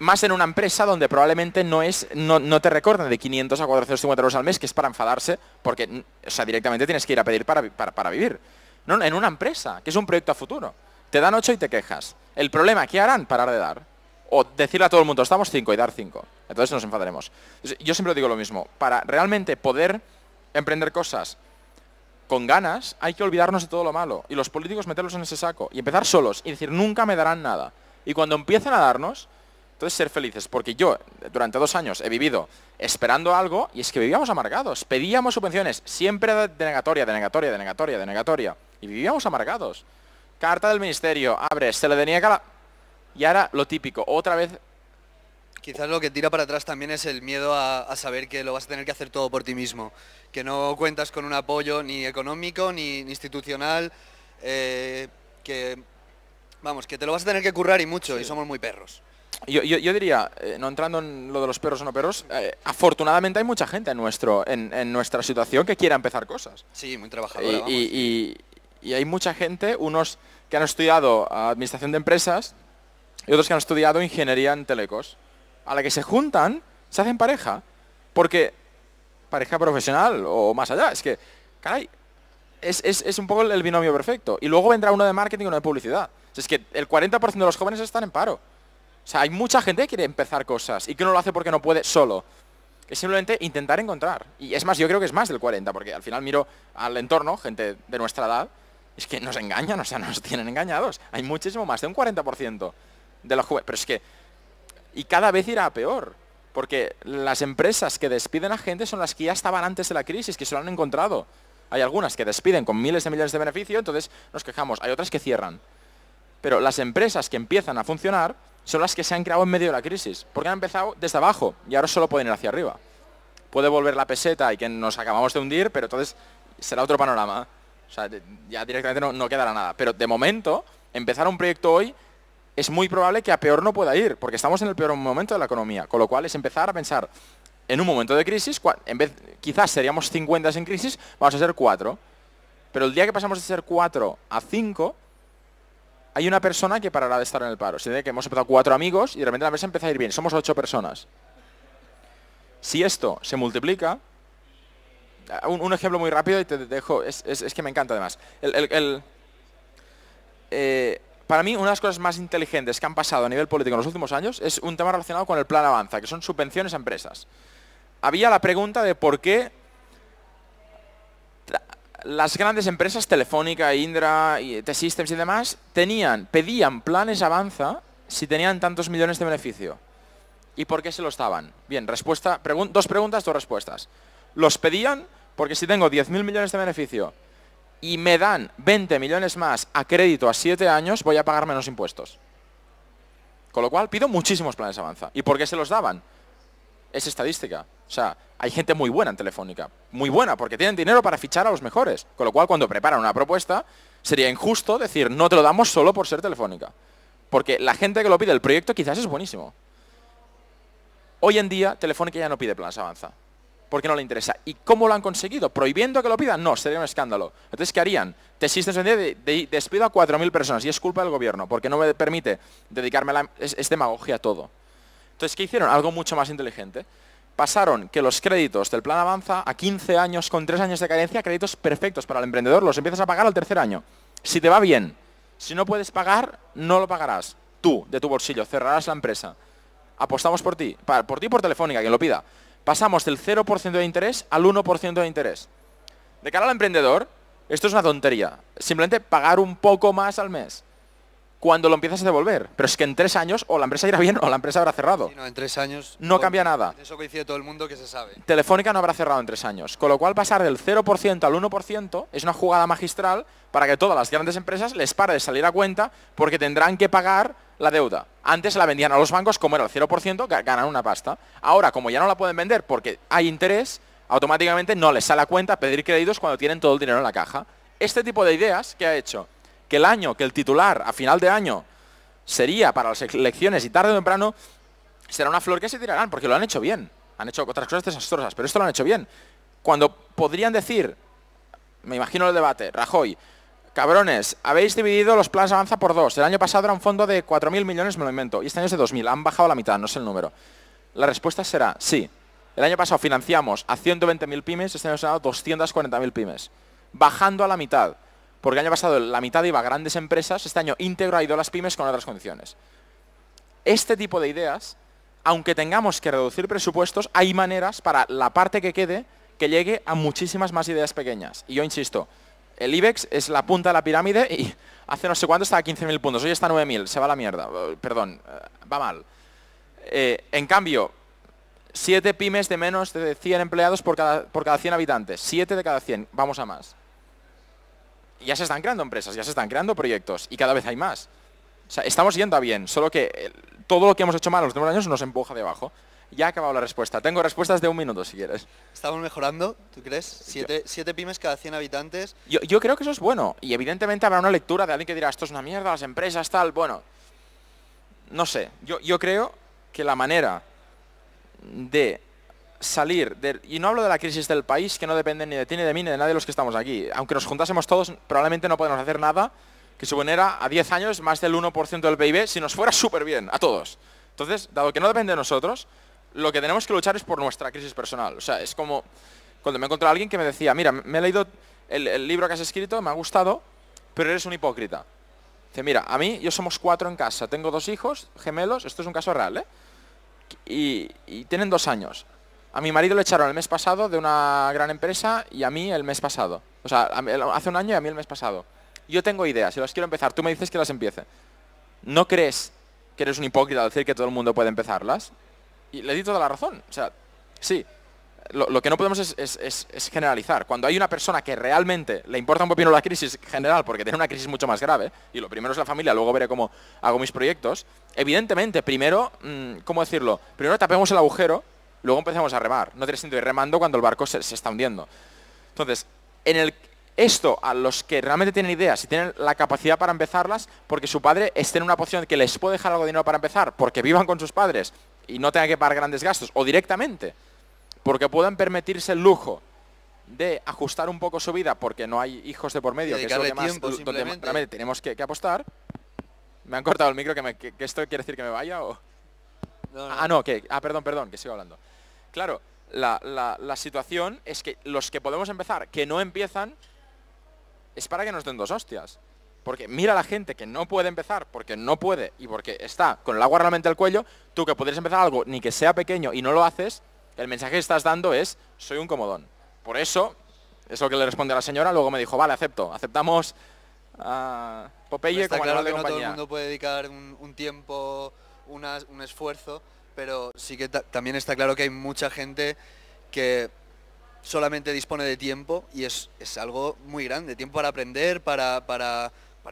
Speaker 2: Más en una empresa donde probablemente no, es, no, te recordan de 500 a 450 euros al mes, que es para enfadarse, porque directamente tienes que ir a pedir para, vivir. No, en una empresa, que es un proyecto a futuro. Te dan ocho y te quejas. El problema, ¿qué harán? Parar de dar o decirle a todo el mundo, estamos cinco y dar cinco Entonces nos enfadaremos. Yo siempre digo lo mismo, para realmente poder emprender cosas con ganas, hay que olvidarnos de todo lo malo y los políticos meterlos en ese saco y empezar solos y decir, nunca me darán nada. Y cuando empiecen a darnos, entonces ser felices, porque yo durante dos años he vivido esperando algo y es que vivíamos amargados, pedíamos subvenciones, siempre denegatoria, denegatoria, denegatoria, denegatoria, y vivíamos amargados. Carta del ministerio, abre, se le deniega la... Y ahora lo típico, otra vez...
Speaker 1: Quizás lo que tira para atrás también es el miedo a, saber que lo vas a tener que hacer todo por ti mismo, que no cuentas con un apoyo ni económico ni, institucional, eh, que vamos, que te lo vas a tener que currar y mucho, y somos muy perros.
Speaker 2: Yo, diría, eh, no entrando en lo de los perros o no perros, eh, afortunadamente hay mucha gente en, nuestro, en, nuestra situación que quiera empezar cosas.
Speaker 1: Sí, muy trabajadora.
Speaker 2: y, hay mucha gente, unos que han estudiado administración de empresas, y otros que han estudiado ingeniería en telecos. A la que se juntan, se hacen pareja. Porque pareja profesional o más allá. Es que, caray, es, un poco el, binomio perfecto. Y luego vendrá uno de marketing y uno de publicidad. es que el 40% de los jóvenes están en paro. O sea, hay mucha gente que quiere empezar cosas y que no lo hace porque no puede solo. Es simplemente intentar encontrar. Y es más, yo creo que es más del 40, porque al final miro al entorno, gente de nuestra edad, es que nos engañan, o sea, nos tienen engañados. Hay muchísimo más, de un 40% de la juventud. Pero es que... Y cada vez irá peor. Porque las empresas que despiden a gente son las que ya estaban antes de la crisis, que se lo han encontrado. Hay algunas que despiden con miles de millones de beneficio, entonces nos quejamos. Hay otras que cierran. Pero las empresas que empiezan a funcionar son las que se han creado en medio de la crisis, porque han empezado desde abajo y ahora solo pueden ir hacia arriba. Puede volver la peseta y que nos acabamos de hundir, pero entonces será otro panorama. O sea, ya directamente no, no quedará nada. Pero de momento, empezar un proyecto hoy es muy probable que a peor no pueda ir, porque estamos en el peor momento de la economía, con lo cual es empezar a pensar, en un momento de crisis, en vez, quizás seríamos 50 en crisis, vamos a ser 4. Pero el día que pasamos de ser 4 a 5, hay una persona que parará de estar en el paro. Se dice que hemos empezado 4 amigos y de repente la mesa empieza a ir bien, somos 8 personas. Si esto se multiplica, eh, un, ejemplo muy rápido y te dejo, es, que me encanta además. El, eh, para mí, una de las cosas más inteligentes que han pasado a nivel político en los últimos años es un tema relacionado con el Plan Avanza, que son subvenciones a empresas. Había la pregunta de por qué las grandes empresas, Telefónica, Indra, T-Systems y demás, tenían, pedían planes Avanza si tenían tantos millones de beneficio. ¿Y por qué se lo estaban. Bien, respuesta, dos preguntas, dos respuestas. Los pedían porque si tengo 10.000 millones de beneficio y me dan 20 millones más a crédito a 7 años, voy a pagar menos impuestos. Con lo cual pido muchísimos planes de avanza. ¿Y por qué se los daban? Es estadística. O sea, hay gente muy buena en Telefónica. Muy buena, porque tienen dinero para fichar a los mejores. Con lo cual, cuando preparan una propuesta, sería injusto decir, no te lo damos solo por ser Telefónica. Porque la gente que lo pide, el proyecto quizás es buenísimo. Hoy en día, Telefónica ya no pide planes avanza. ¿Por qué no le interesa. ¿Y cómo lo han conseguido? ¿Prohibiendo que lo pidan? No, sería un escándalo. Entonces, ¿qué harían? Te existen en de, despido a 4.000 personas y es culpa del gobierno, porque no me permite dedicarme a la... Es, demagogia todo. Entonces, ¿qué hicieron? Algo mucho más inteligente. Pasaron que los créditos del plan Avanza a 15 años con 3 años de carencia, créditos perfectos para el emprendedor, los empiezas a pagar al tercer año. Si te va bien, si no puedes pagar, no lo pagarás. Tú, de tu bolsillo, cerrarás la empresa. Apostamos por ti, por ti por Telefónica, quien lo pida pasamos del 0% de interés al 1% de interés. De cara al emprendedor, esto es una tontería. Simplemente pagar un poco más al mes cuando lo empiezas a devolver. Pero es que en tres años o la empresa irá bien o la empresa habrá cerrado. no, en tres años. No cambia nada.
Speaker 1: Eso dice todo el mundo que se sabe.
Speaker 2: Telefónica no habrá cerrado en tres años. Con lo cual pasar del 0% al 1% es una jugada magistral para que todas las grandes empresas les pare de salir a cuenta porque tendrán que pagar la deuda. Antes la vendían a los bancos como era el 0%, ganan una pasta. Ahora, como ya no la pueden vender porque hay interés, automáticamente no les sale a cuenta pedir créditos cuando tienen todo el dinero en la caja. Este tipo de ideas que ha hecho que el año, que el titular a final de año sería para las elecciones y tarde o temprano, será una flor que se tirarán, porque lo han hecho bien. Han hecho otras cosas desastrosas, pero esto lo han hecho bien. Cuando podrían decir, me imagino el debate, Rajoy, cabrones, habéis dividido los planes avanza por dos. El año pasado era un fondo de 4.000 millones, me lo invento, y este año es de 2.000, han bajado la mitad, no sé el número. La respuesta será, sí. El año pasado financiamos a 120.000 pymes, este año se 240.000 pymes, bajando a la mitad porque año pasado la mitad iba a grandes empresas, este año íntegro ha ido a las pymes con otras condiciones. Este tipo de ideas, aunque tengamos que reducir presupuestos, hay maneras para la parte que quede que llegue a muchísimas más ideas pequeñas. Y yo insisto, el IBEX es la punta de la pirámide y [laughs] hace no sé cuánto estaba a 15.000 puntos, hoy está a 9.000, se va la mierda, eh, perdón, eh, va mal. Eh, en cambio, 7 pymes de menos de 100 empleados por cada, por cada 100 habitantes, 7 de cada 100, vamos a más ya se están creando empresas, ya se están creando proyectos y cada vez hay más. O sea, estamos yendo a bien, solo que eh, todo lo que hemos hecho mal en los últimos años nos empuja debajo. Ya ha acabado la respuesta. Tengo respuestas de un minuto, si quieres. ¿Estamos mejorando, tú crees? Siete, pymes cada 100 habitantes. Yo, creo que eso es bueno. Y evidentemente habrá una lectura de alguien que dirá, esto es una mierda, las empresas, tal. Bueno, no sé. yo creo que la manera de salir, de, y no hablo de la crisis del país, que no depende ni de ti, ni de mí, ni de nadie de los que estamos aquí. Aunque nos juntásemos todos, probablemente no podemos hacer nada que suponera a 10 años más del 1% del PIB si nos fuera súper [laughs] bien, a todos. Entonces, dado que no depende de nosotros, lo que tenemos que luchar es por nuestra crisis personal. O sea, es como cuando me encontré a alguien que me decía, mira, me he leído el, libro que has escrito, me ha gustado, pero eres un hipócrita. Dice, mira, a mí, yo somos cuatro en casa, tengo dos hijos, gemelos, esto es un caso real, ¿eh? y tienen dos años. A mi marido le echaron el mes pasado de una gran empresa y a mí el mes pasado. O sea, hace un año y a mí el mes pasado. Yo tengo ideas si las quiero empezar. Tú me dices que las empiece. ¿No crees que eres un hipócrita al decir que todo el mundo puede empezarlas? Y le di toda la razón. O sea, sí. Lo, que no podemos es, generalizar. Cuando hay una persona que realmente le importa un poquito la crisis general porque tiene una crisis mucho más grave, y lo primero es la familia, luego veré cómo hago mis proyectos, evidentemente, primero, mm, ¿cómo decirlo? Primero tapemos el agujero luego empezamos a remar. No tiene sentido ir remando cuando el barco se, está hundiendo. Entonces, en el, esto a los que realmente tienen ideas y tienen la capacidad para empezarlas, porque su padre esté en una posición que les puede dejar algo de dinero para empezar, porque vivan con sus padres y no tengan que pagar grandes gastos, o directamente, porque puedan permitirse el lujo de ajustar un poco su vida porque no hay hijos de por medio, que es lo que más realmente tenemos que, apostar. Me han cortado el micro, que, esto quiere decir que me vaya o... Ah, no, que... Ah, perdón, perdón, que sigo hablando. Claro, la, situación es que los que podemos empezar, que no empiezan, es para que nos den dos hostias. Porque mira la gente que no puede empezar, porque no puede y porque está con el agua realmente al cuello, tú que podrías empezar algo, ni que sea pequeño y no lo haces, el mensaje que estás dando es, soy un comodón. Por eso, es lo que le responde a la señora, luego me dijo, vale, acepto, aceptamos a Popeye como de todo el mundo
Speaker 1: puede dedicar un, tiempo, un esfuerzo pero sí que también está claro que hay mucha gente que solamente dispone de tiempo y es, algo muy grande, tiempo para aprender, para,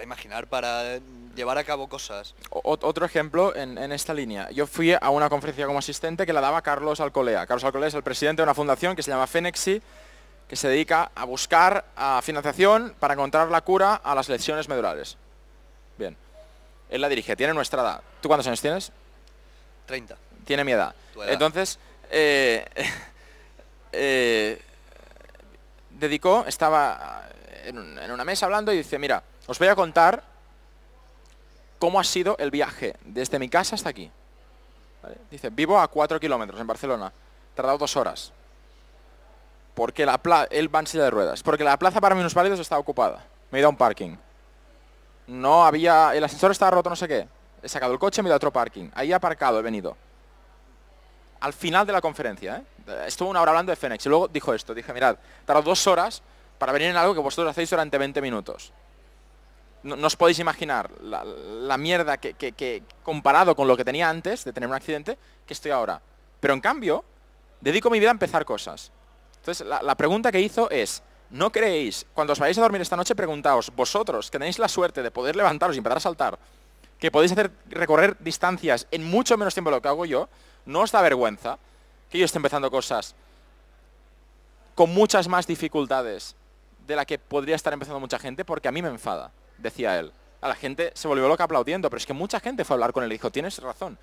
Speaker 1: imaginar, para llevar a cabo cosas.
Speaker 2: otro ejemplo en, esta línea. Yo fui a una conferencia como asistente que la daba Carlos Alcolea. Carlos Alcolea es el presidente de una fundación que se llama Fenexi, que se dedica a buscar a financiación para encontrar la cura a las lesiones medulares. Bien. Él la dirige, tiene nuestra edad. ¿Tú cuántos años tienes? Treinta tiene mi edad. Entonces, eh, [laughs] eh, dedicó, estaba en, una mesa hablando y dice, mira, os voy a contar cómo ha sido el viaje desde mi casa hasta aquí. Dice, vivo a cuatro kilómetros en Barcelona, tardado dos horas. Porque la plaza, él va de ruedas, porque la plaza para minusválidos está ocupada. Me he ido a un parking. No había, el ascensor estaba roto, no sé qué. He sacado el coche, me he ido a otro parking. Ahí he aparcado, he venido al final de la conferencia. ¿eh? ¿eh? Estuvo una hora hablando de Fénix y luego dijo esto. Dije, mirad, tardó dos horas para venir en algo que vosotros hacéis durante 20 minutos. No, os podéis imaginar la, mierda que, comparado con lo que tenía antes de tener un accidente, que estoy ahora. Pero en cambio, dedico mi vida a empezar cosas. Entonces, la, la pregunta que hizo es, ¿no creéis, cuando os vayáis a dormir esta noche, preguntaos, vosotros que tenéis la suerte de poder levantaros y empezar a saltar, que podéis hacer recorrer distancias en mucho menos tiempo de lo que hago yo, no os da vergüenza que yo esté empezando cosas con muchas más dificultades de la que podría estar empezando mucha gente, porque a mí me enfada, decía él. A la gente se volvió loca aplaudiendo, pero es que mucha gente fue a hablar con él y dijo, tienes razón.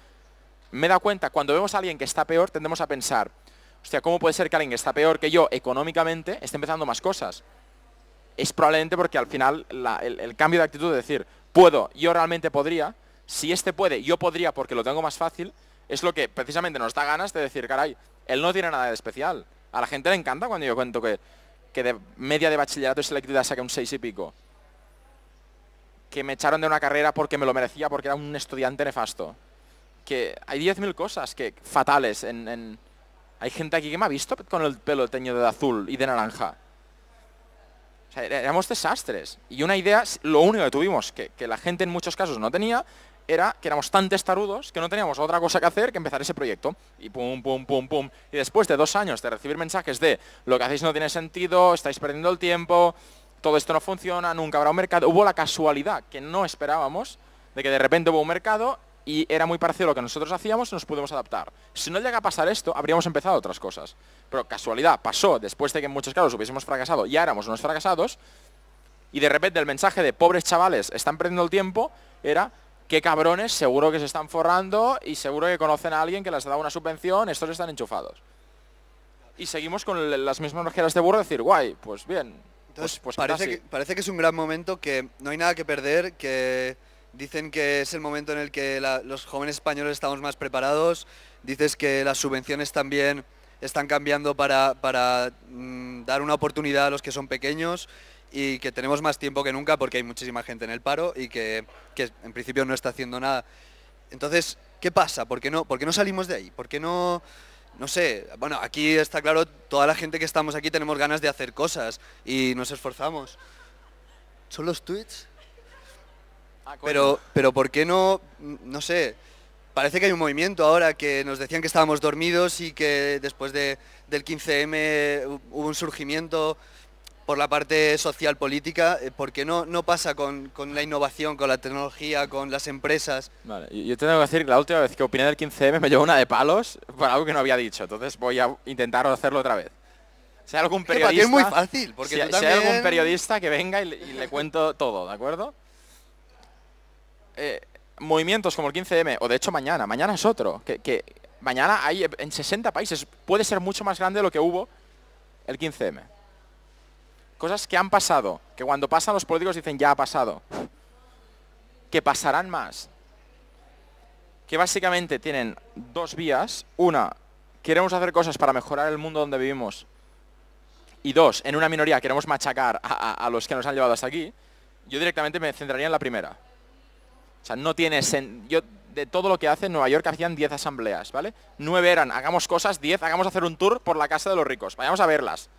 Speaker 2: Me da cuenta, cuando vemos a alguien que está peor, tendemos a pensar, hostia, ¿cómo puede ser que alguien que está peor que yo económicamente esté empezando más cosas? Es probablemente porque al final el, el cambio de actitud de decir, puedo, yo realmente podría, si este puede, yo podría porque lo tengo más fácil, es lo que precisamente nos da ganas de decir, caray, él no tiene nada de especial. A la gente le encanta cuando yo cuento que, de media de bachillerato y selectividad saqué un 6 y pico. Que me echaron de una carrera porque me lo merecía, porque era un estudiante nefasto. Que hay 10.000 cosas que fatales en, Hay gente aquí que me ha visto con el pelo teñido de azul y de naranja. O sea, éramos desastres. Y una idea, lo único que tuvimos, que, la gente en muchos casos no tenía, era que éramos tan testarudos que no teníamos otra cosa que hacer que empezar ese proyecto. Y pum, pum, pum, pum. Y después de dos años de recibir mensajes de lo que hacéis no tiene sentido, estáis perdiendo el tiempo, todo esto no funciona, nunca habrá un mercado. Hubo la casualidad que no esperábamos de que de repente hubo un mercado y era muy parecido a lo que nosotros hacíamos, nos pudimos adaptar. Si no llega a pasar esto, habríamos empezado otras cosas. Pero casualidad, pasó después de que en muchos casos hubiésemos fracasado, ya éramos unos fracasados, y de repente el mensaje de pobres chavales están perdiendo el tiempo era qué cabrones, seguro que se están forrando y seguro que conocen a alguien que les ha dado una subvención, estos están enchufados. Y seguimos con las mismas ojeras de burro, decir, guay, pues bien. Pues, Entonces, pues, parece, parece que es un gran momento, que no hay nada que perder, que
Speaker 1: Dicen que es el momento en el que los jóvenes españoles estamos más preparados. Dices que las subvenciones también están cambiando para, mm, dar una oportunidad a los que son pequeños y que tenemos más tiempo que nunca porque hay muchísima gente en el paro y que, en principio no está haciendo nada. Entonces, ¿qué pasa? ¿Por no, por qué no salimos de ahí? ¿Por qué no...? No sé, bueno, aquí está claro, toda la gente que estamos aquí tenemos ganas de hacer cosas y nos esforzamos. ¿Son los tweets? Ah, pero, pero ¿por qué no, no sé, parece que hay un movimiento ahora que nos decían que estábamos dormidos y que después de, del 15M hubo un surgimiento por la parte social política, eh, porque no, no pasa con, la innovación, con la
Speaker 2: tecnología, con las empresas. Vale, yo tengo que decir que la última vez que opiné del 15M me llevó una de palos por algo que no había dicho, entonces voy a intentar hacerlo otra vez. Sea algún periodista, es, que muy fácil, porque algún periodista que venga y le cuento todo, ¿de acuerdo? Eh, movimientos como el 15M, o de hecho mañana, mañana es otro, que, mañana hay en 60 países, puede ser mucho más grande lo que hubo el 15M. Cosas que han pasado, que cuando pasan los políticos dicen ya ha pasado, que pasarán más, que básicamente tienen dos vías, una, queremos hacer cosas para mejorar el mundo donde vivimos, y dos, en una minoría queremos machacar a los que nos han llevado hasta aquí, yo directamente me centraría en la primera. O sea, no tienes... Yo, De todo lo que hace en Nueva York hacían 10 asambleas, ¿vale? 9 eran, hagamos cosas, 10, hagamos hacer un tour por la casa de los ricos, vayamos a verlas.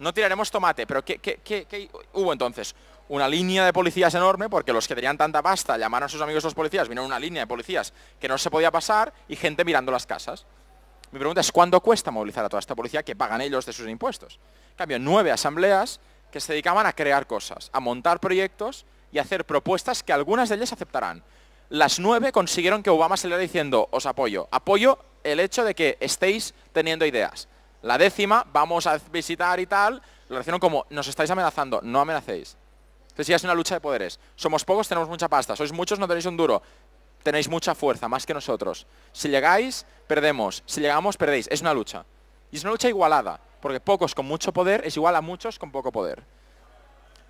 Speaker 2: No tiraremos tomate, pero ¿qué, qué, qué, hubo entonces? Una línea de policías enorme, porque los que tenían tanta pasta llamaron a sus amigos los policías, vinieron una línea de policías que no se podía pasar y gente mirando las casas. Mi pregunta es, ¿cuándo cuesta movilizar a toda esta policía que pagan ellos de sus impuestos? En cambio, nueve asambleas que se dedicaban a crear cosas, a montar proyectos y hacer propuestas que algunas de ellas aceptarán. Las nueve consiguieron que Obama se le diciendo, os apoyo, apoyo el hecho de que estéis teniendo ideas. La décima, vamos a visitar y tal, lo hicieron como, nos estáis amenazando, no amenacéis. Entonces ya es una lucha de poderes. Somos pocos, tenemos mucha pasta. Sois muchos, no tenéis un duro. Tenéis mucha fuerza, más que nosotros. Si llegáis, perdemos. Si llegamos, perdéis. Es una lucha. Y es una lucha igualada, porque pocos con mucho poder es igual a muchos con poco poder.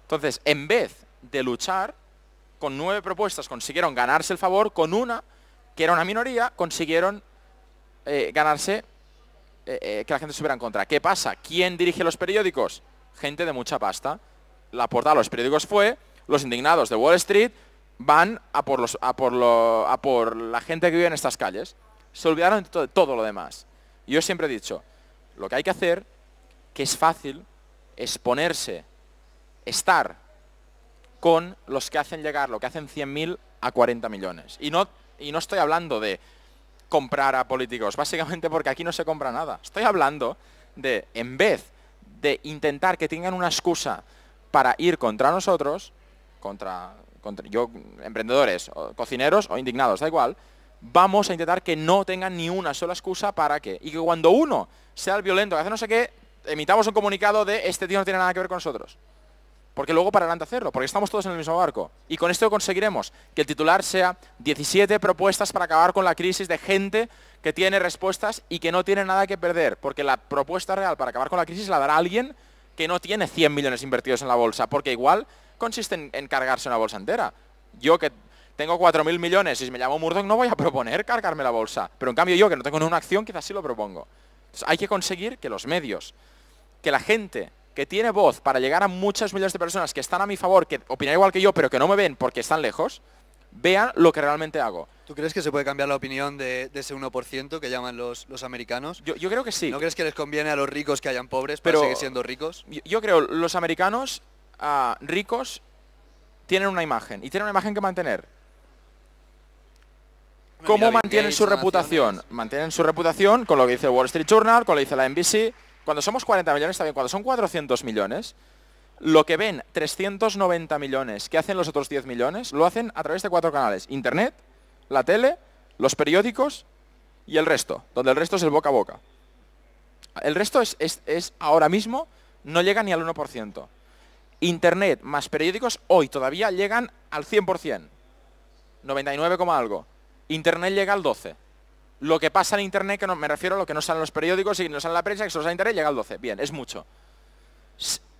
Speaker 2: Entonces, en vez de luchar, con nueve propuestas consiguieron ganarse el favor, con una, que era una minoría, consiguieron eh, ganarse eh, eh, que la gente estuviera en contra. ¿Qué pasa? ¿Quién dirige los periódicos? Gente de mucha pasta. La portada de los periódicos fue, los indignados de Wall Street van a por, los, por, por la gente que vive en estas calles. Se olvidaron de todo, lo demás. Yo siempre he dicho, lo que hay que hacer, que es fácil, es ponerse, estar con los que hacen llegar lo que hacen 100.000 a 40 millones. Y no, y no estoy hablando de comprar a políticos, básicamente porque aquí no se compra nada. Estoy hablando de, en vez de intentar que tengan una excusa para ir contra nosotros, contra, yo, emprendedores, o cocineros o indignados, da igual, vamos a intentar que no tengan ni una sola excusa para que, y que cuando uno sea el violento, que hace no sé qué, emitamos un comunicado de este tío no tiene nada que ver con nosotros porque luego para adelante hacerlo, porque estamos todos en el mismo barco. Y con esto conseguiremos que el titular sea 17 propuestas para acabar con la crisis de gente que tiene respuestas y que no tiene nada que perder, porque la propuesta real para acabar con la crisis la dará alguien que no tiene 100 millones invertidos en la bolsa, porque igual consiste en, cargarse una bolsa entera. Yo que tengo 4.000 millones y si me llamo Murdoch no voy a proponer cargarme la bolsa, pero en cambio yo que no tengo ni una acción quizás sí lo propongo. hay que conseguir que los medios, que la gente que tiene voz para llegar a muchas millones de personas que están a mi favor, que opinan igual que yo, pero que no me ven porque están lejos, vean lo que realmente hago. ¿Tú crees que se puede cambiar la opinión de, ese 1% que llaman los, los americanos? Yo, creo que sí. ¿No crees que les conviene a los ricos que hayan pobres para pero seguir siendo ricos? Yo, creo creo, los americanos ah, ricos tienen una imagen y tienen una imagen que mantener. ¿Cómo mantienen su reputación? Mantienen su reputación con lo que dice Wall Street Journal, con lo que dice la NBC, cuando somos 40 millones está bien, cuando son 400 millones, lo que ven 390 millones que hacen los otros 10 millones, lo hacen a través de cuatro canales. Internet, la tele, los periódicos y el resto, donde el resto es el boca a boca. El resto es, es ahora mismo, no llega ni al 1%. Internet más periódicos hoy todavía llegan al 100%, 99, algo. Internet llega al 12% lo que pasa en Internet, que me refiero a lo que no sale en los periódicos y no sale en la prensa, que solo sale en Internet, llega al 12. Bien, es mucho.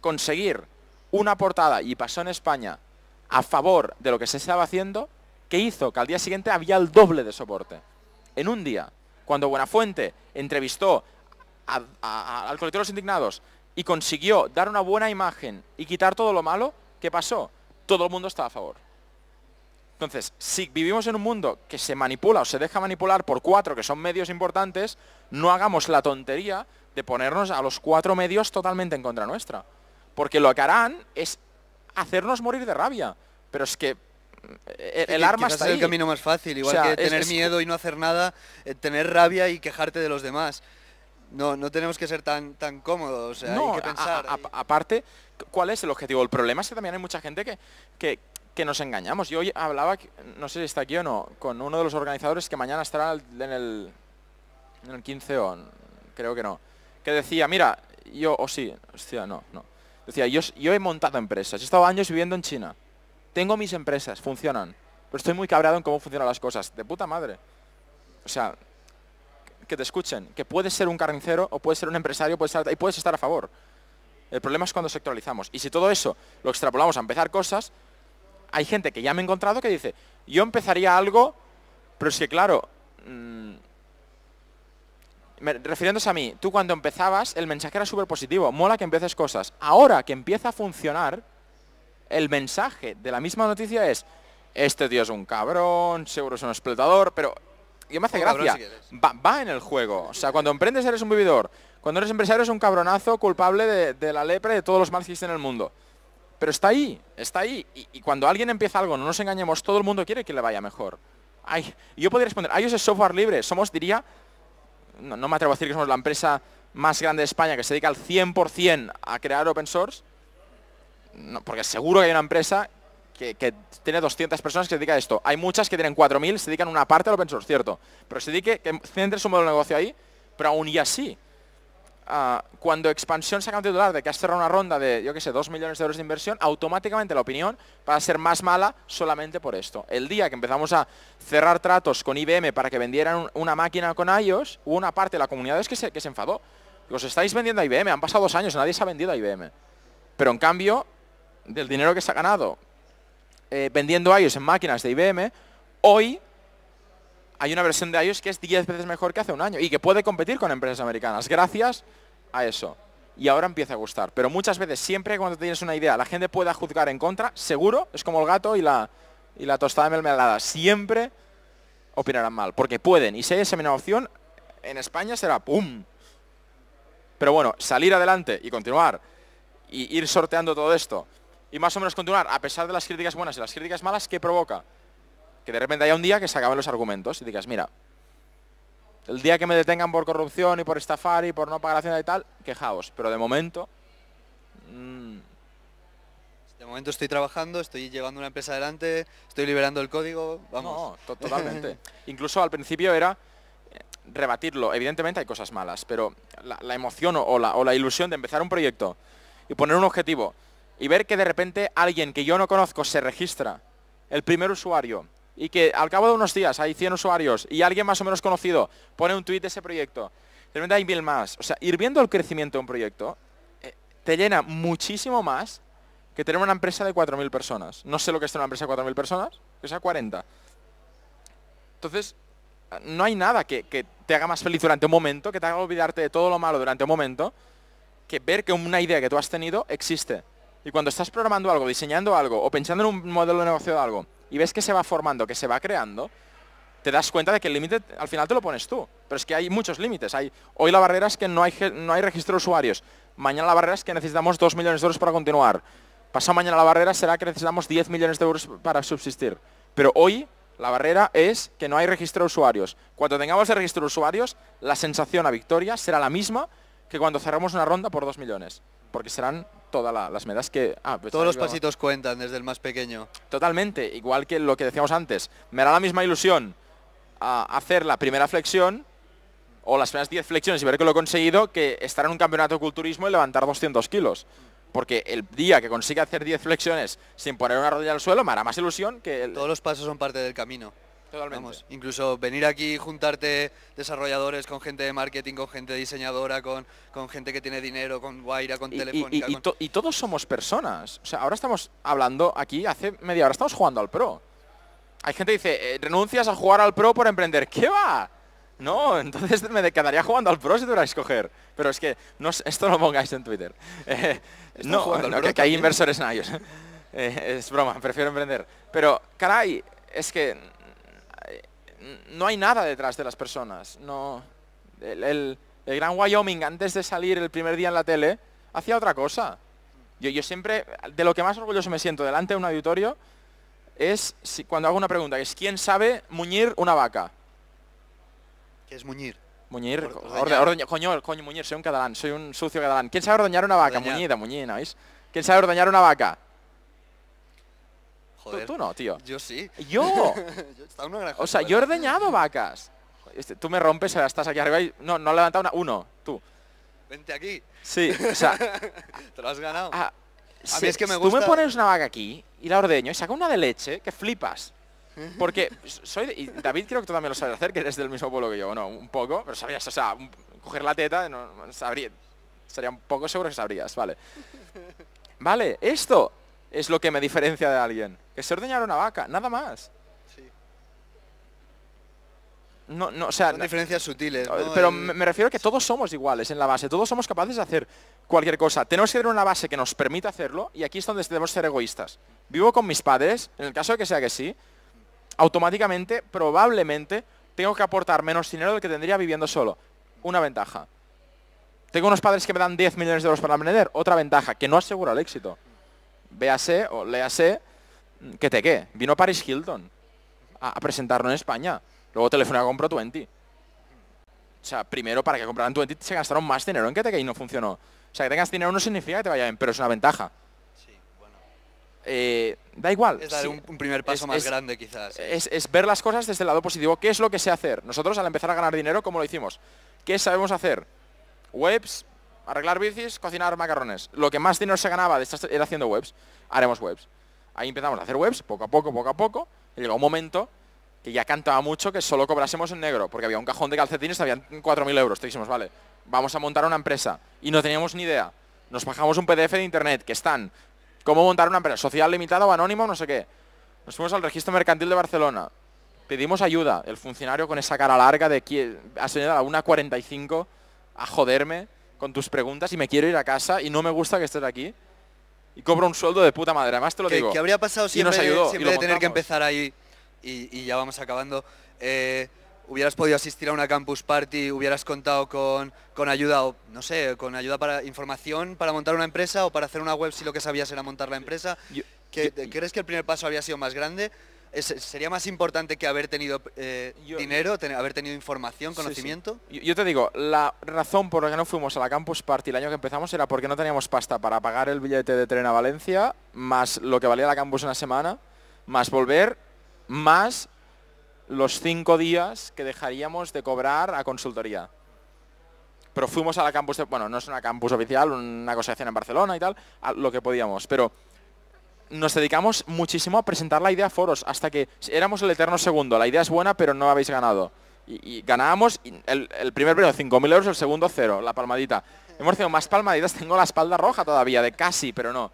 Speaker 2: Conseguir una portada, y pasó en España, a favor de lo que se estaba haciendo, ¿qué hizo que al día siguiente había el doble de soporte. En un día, cuando Buenafuente entrevistó al colectivo de los indignados y consiguió dar una buena imagen y quitar todo lo malo, ¿qué pasó? Todo el mundo estaba a favor. Entonces, si vivimos en un mundo que se manipula o se deja manipular por cuatro, que son medios importantes, no hagamos la tontería de ponernos a los cuatro medios totalmente en contra nuestra. Porque lo que harán es hacernos morir de rabia. Pero es que eh, el, arma está ahí. el camino más fácil, igual que tener miedo
Speaker 1: y no hacer nada, eh, tener rabia y quejarte de los
Speaker 2: demás. No, no tenemos que ser tan, tan cómodos, hay que pensar. aparte, ¿cuál es el objetivo? El problema es que también hay mucha gente que que nos engañamos. Yo hoy hablaba, no sé si está aquí o no, con uno de los organizadores que mañana estará en el, en el 15 o creo que no, que decía, mira, yo, o oh, sí, hostia, no, no. Decía, yo, yo he montado empresas, he estado años viviendo en China, tengo mis empresas, funcionan, pero estoy muy cabreado en cómo funcionan las cosas, de puta madre. O sea, que te escuchen, que puedes ser un carnicero o puedes ser un empresario y puedes estar a favor. El problema es cuando sectoralizamos. Y si todo eso lo extrapolamos a empezar cosas, hay gente que ya me he encontrado que dice, yo empezaría algo, pero es que claro, mm, refiriéndose a mí, tú cuando empezabas el mensaje era súper positivo, mola que empieces cosas. Ahora que empieza a funcionar, el mensaje de la misma noticia es, este tío es un cabrón, seguro es un explotador, pero yo me hace gracia, va, en el juego. O sea, cuando emprendes eres un vividor, cuando eres empresario eres un cabronazo culpable de, la lepra y de todos los males que en el mundo. Pero está ahí, está ahí. Y, cuando alguien empieza algo, no nos engañemos, todo el mundo quiere que le vaya mejor. yo podría responder, iOS es software libre. Somos, diría, no, me atrevo a decir que somos la empresa más grande de España que se dedica al 100% a crear open source, porque seguro que hay una empresa que, tiene 200 personas que se dedica a esto. Hay muchas que tienen 4.000, se dedican una parte al open source, cierto. Pero se dedique, que centre su modelo de negocio ahí, pero aún y así, Ah, cuando Expansión saca un titular de que ha cerrado una ronda de, yo qué sé, 2 millones de euros de inversión, automáticamente la opinión va a ser más mala solamente por esto. El día que empezamos a cerrar tratos con IBM para que vendieran una máquina con iOS, hubo una parte de la comunidad que se, enfadó. Os estáis vendiendo a IBM, han pasado dos años, nadie se ha vendido a IBM. Pero en cambio, del dinero que se ha ganado eh, vendiendo iOS en máquinas de IBM, hoy hay una versión de iOS que es 10 veces mejor que hace un año y que puede competir con empresas americanas gracias a eso. Y ahora empieza a gustar. Pero muchas veces, siempre cuando tienes una idea, la gente pueda juzgar en contra, seguro, es como el gato y la, y la tostada mermelada. Siempre opinarán mal, porque pueden. Y si hay esa misma opción, en España será ¡pum! Pero bueno, salir adelante y continuar, y ir sorteando todo esto, y más o menos continuar, a pesar de las críticas buenas y las críticas malas, ¿qué provoca? que de repente haya un día que se acaben los argumentos y digas, mira, el día que me detengan por corrupción y por estafar y por no pagar hacienda y tal, quejaos. Pero de momento...
Speaker 1: Mm, de momento estoy trabajando, estoy llevando una empresa adelante, estoy liberando el código,
Speaker 2: vamos. No, [laughs] totalmente. Incluso al principio era eh, rebatirlo. Evidentemente hay cosas malas, pero la, emoción o o la ilusión de empezar un proyecto y poner un objetivo y ver que de repente alguien que yo no conozco se registra, el primer usuario, y que al cabo de unos días hay 100 usuarios y alguien más o menos conocido pone un tweet de ese proyecto, de repente hay mil más. O sea, ir viendo el crecimiento de un proyecto eh, te llena muchísimo más que tener una empresa de 4.000 personas. No sé lo que es tener una empresa de 4.000 personas, que sea 40. Entonces, no hay nada que, que, te haga más feliz durante un momento, que te haga olvidarte de todo lo malo durante un momento, que ver que una idea que tú has tenido existe. Y cuando estás programando algo, diseñando algo o pensando en un modelo de negocio de algo, y ves que se va formando, que se va creando, te das cuenta de que el límite al final te lo pones tú. Pero es que hay muchos límites. hoy la barrera es que no hay, no hay registro de usuarios. Mañana la barrera es que necesitamos 2 millones de euros para continuar. Pasado mañana la barrera será que necesitamos 10 millones de euros para subsistir. Pero hoy la barrera es que no hay registro de usuarios. Cuando tengamos el registro de usuarios, la sensación a victoria será la misma que cuando cerramos una ronda por 2 millones porque serán todas las medas que... Ah, pues, Todos los pasitos cuentan desde el más pequeño. Totalmente, igual que lo que decíamos antes. Me hará la misma ilusión hacer la primera flexión o las primeras 10 flexiones y ver que lo he conseguido que estar en un campeonato de culturismo y levantar 200 kilos. Porque el día que consiga hacer 10 flexiones sin poner una rodilla al suelo me hará más ilusión que... Todos los pasos son parte del camino. Vamos,
Speaker 1: incluso venir aquí, juntarte desarrolladores con gente de marketing, con gente diseñadora, con, con gente que tiene dinero, con Guaira, con y,
Speaker 2: Y, todos somos personas. O sea, ahora estamos hablando aquí, hace media hora estamos jugando al pro. Hay gente que dice, eh, renuncias a jugar al pro por emprender. ¿Qué va? No, [laughs] entonces me quedaría jugando al pro si tuviera que escoger. Pero es que no, esto no lo pongáis en Twitter. [laughs] Eh, no, no que, hay inversores en ellos. [laughs] Eh, es broma, prefiero emprender. Pero, caray, es que no hay nada detrás de las personas. No, el, Gran Wyoming, antes de salir el primer día en la tele, hacía otra cosa. Yo, siempre, de lo que más orgulloso me siento delante de un auditorio, es si, cuando hago una pregunta, que es ¿quién sabe muñir una vaca? ¿Qué es muñir? Muñir, ordeñar. el coño, coño, muñir, soy un catalán, soy un sucio catalán. ¿Quién sabe ordeñar una vaca? Muñida, muñina, ¿veis? ¿Quién sabe ordeñar una vaca? Joder. Tú, no, tío. Yo sí. ¡Yo! [laughs] o sea, yo he ordeñado vacas. Este, tú me rompes, estás aquí arriba y... No, no he una... Uno, tú.
Speaker 1: Vente aquí. Sí, o sea... [laughs] Te lo has ganado. Ah, A, mí es que me gusta... Tú me pones
Speaker 2: una vaca aquí y la ordeño y saca una de leche que flipas. Porque soy... y David creo que tú también lo sabes hacer, que eres del mismo pueblo que yo. No, un poco, pero sabías, o sea, coger la teta, sabría... Sería un poco seguro que sabrías, vale. Vale, esto es lo que me diferencia de alguien. Que se ordeñaron una vaca, nada más. Sí. No, no, o sea, diferencias sutiles. Pero me refiero a que todos somos iguales en la base, todos somos capaces de hacer cualquier cosa. Tenemos que tener una base que nos permita hacerlo y aquí es donde debemos ser egoístas. Vivo con mis padres, en el caso de que sea que sí, automáticamente, probablemente, tengo que aportar menos dinero del que tendría viviendo solo. Una ventaja. Tengo unos padres que me dan 10 millones de euros para aprender. Otra ventaja, que no asegura el éxito. Véase o léase ¿Qué te qué? Vino Paris Hilton a, presentarlo en España. Luego a compro 20. O sea, primero para que compraran 20 se gastaron más dinero en que te y no funcionó. O sea, que tengas dinero no significa que te vaya bien, pero es una ventaja. Sí, bueno. Eh, da igual. Es dar un, primer paso más grande
Speaker 1: quizás. Es,
Speaker 2: ver las cosas desde el lado positivo. ¿Qué es lo que sé hacer? Nosotros al empezar a ganar dinero, ¿cómo lo hicimos? ¿Qué sabemos hacer? Webs, arreglar bicis, cocinar macarrones. Lo que más dinero se ganaba de estar haciendo webs. Haremos webs. Ahí empezamos a hacer webs, poco a poco, poco a poco. Y llegó un momento que ya cantaba mucho que solo cobrásemos en negro, porque había un cajón de calcetines, habían 4.000 euros. Te dijimos, vale, vamos a montar una empresa. Y no teníamos ni idea. Nos bajamos un PDF de internet que están, cómo montar una empresa, social limitada o anónimo, no sé qué. Nos fuimos al registro mercantil de Barcelona. Pedimos ayuda. El funcionario con esa cara larga de, has venido a la 1.45 a joderme con tus preguntas y me quiero ir a casa y no me gusta que estés aquí y cobro un sueldo de puta madre, además te lo digo. Que habría pasado si nos siempre de tener que empezar
Speaker 1: ahí y, ya vamos acabando. Eh, hubieras podido asistir a una campus party, hubieras contado con, con ayuda, o, no sé, con ayuda para información para montar una empresa o para hacer una web si lo que sabías era montar la empresa. ¿Crees que el primer paso había sido más grande? ¿Sería más importante que haber tenido eh, dinero, haber tenido información, conocimiento?
Speaker 2: Yo, te digo, la razón por la que no fuimos a la Campus Party el año que empezamos era porque no teníamos pasta para pagar el billete de tren a Valencia, más lo que valía la Campus una semana, más volver, más los cinco días que dejaríamos de cobrar a consultoría. Pero fuimos a la Campus, bueno, no es una Campus oficial, una cosa asociación en Barcelona y tal, a lo que podíamos, pero nos dedicamos muchísimo a presentar la idea a foros, hasta que éramos el eterno segundo. La idea es buena, pero no habéis ganado. Y, ganábamos el, primer premio 5.000 euros, el segundo cero, la palmadita. Hemos tenido más palmaditas, tengo la espalda roja todavía, de casi, pero no.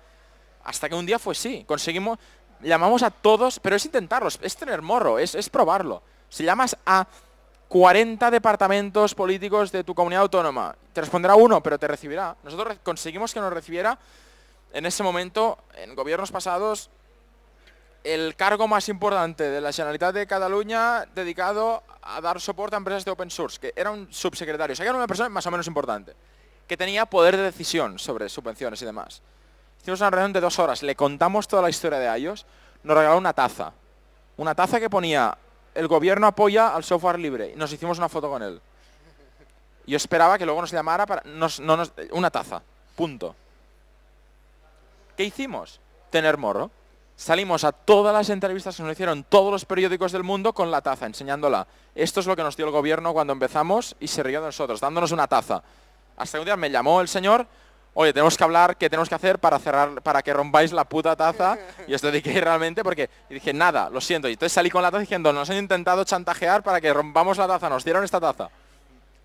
Speaker 2: Hasta que un día fue sí, conseguimos, llamamos a todos, pero es intentarlos, es tener morro, es, es probarlo. Si llamas a 40 departamentos políticos de tu comunidad autónoma, te responderá uno, pero te recibirá. Nosotros conseguimos que nos recibiera en ese momento, en gobiernos pasados, el cargo más importante de la Generalitat de Cataluña dedicado a dar soporte a empresas de open source, que era un subsecretario, o sea, que era una persona más o menos importante, que tenía poder de decisión sobre subvenciones y demás. Hicimos una reunión de dos horas, le contamos toda la historia de ellos, nos regaló una taza, una taza que ponía el gobierno apoya al software libre, y nos hicimos una foto con él. Yo esperaba que luego nos llamara para... una taza, punto. ¿Qué hicimos? Tener morro. Salimos a todas las entrevistas que nos hicieron todos los periódicos del mundo con la taza, enseñándola. Esto es lo que nos dio el gobierno cuando empezamos y se rió de nosotros, dándonos una taza. Hasta un día me llamó el señor, oye, tenemos que hablar, ¿qué tenemos que hacer para cerrar, para que rompáis la puta taza? Y os dediqué realmente porque dije, nada, lo siento. Y entonces salí con la taza diciendo, nos han intentado chantajear para que rompamos la taza, nos dieron esta taza.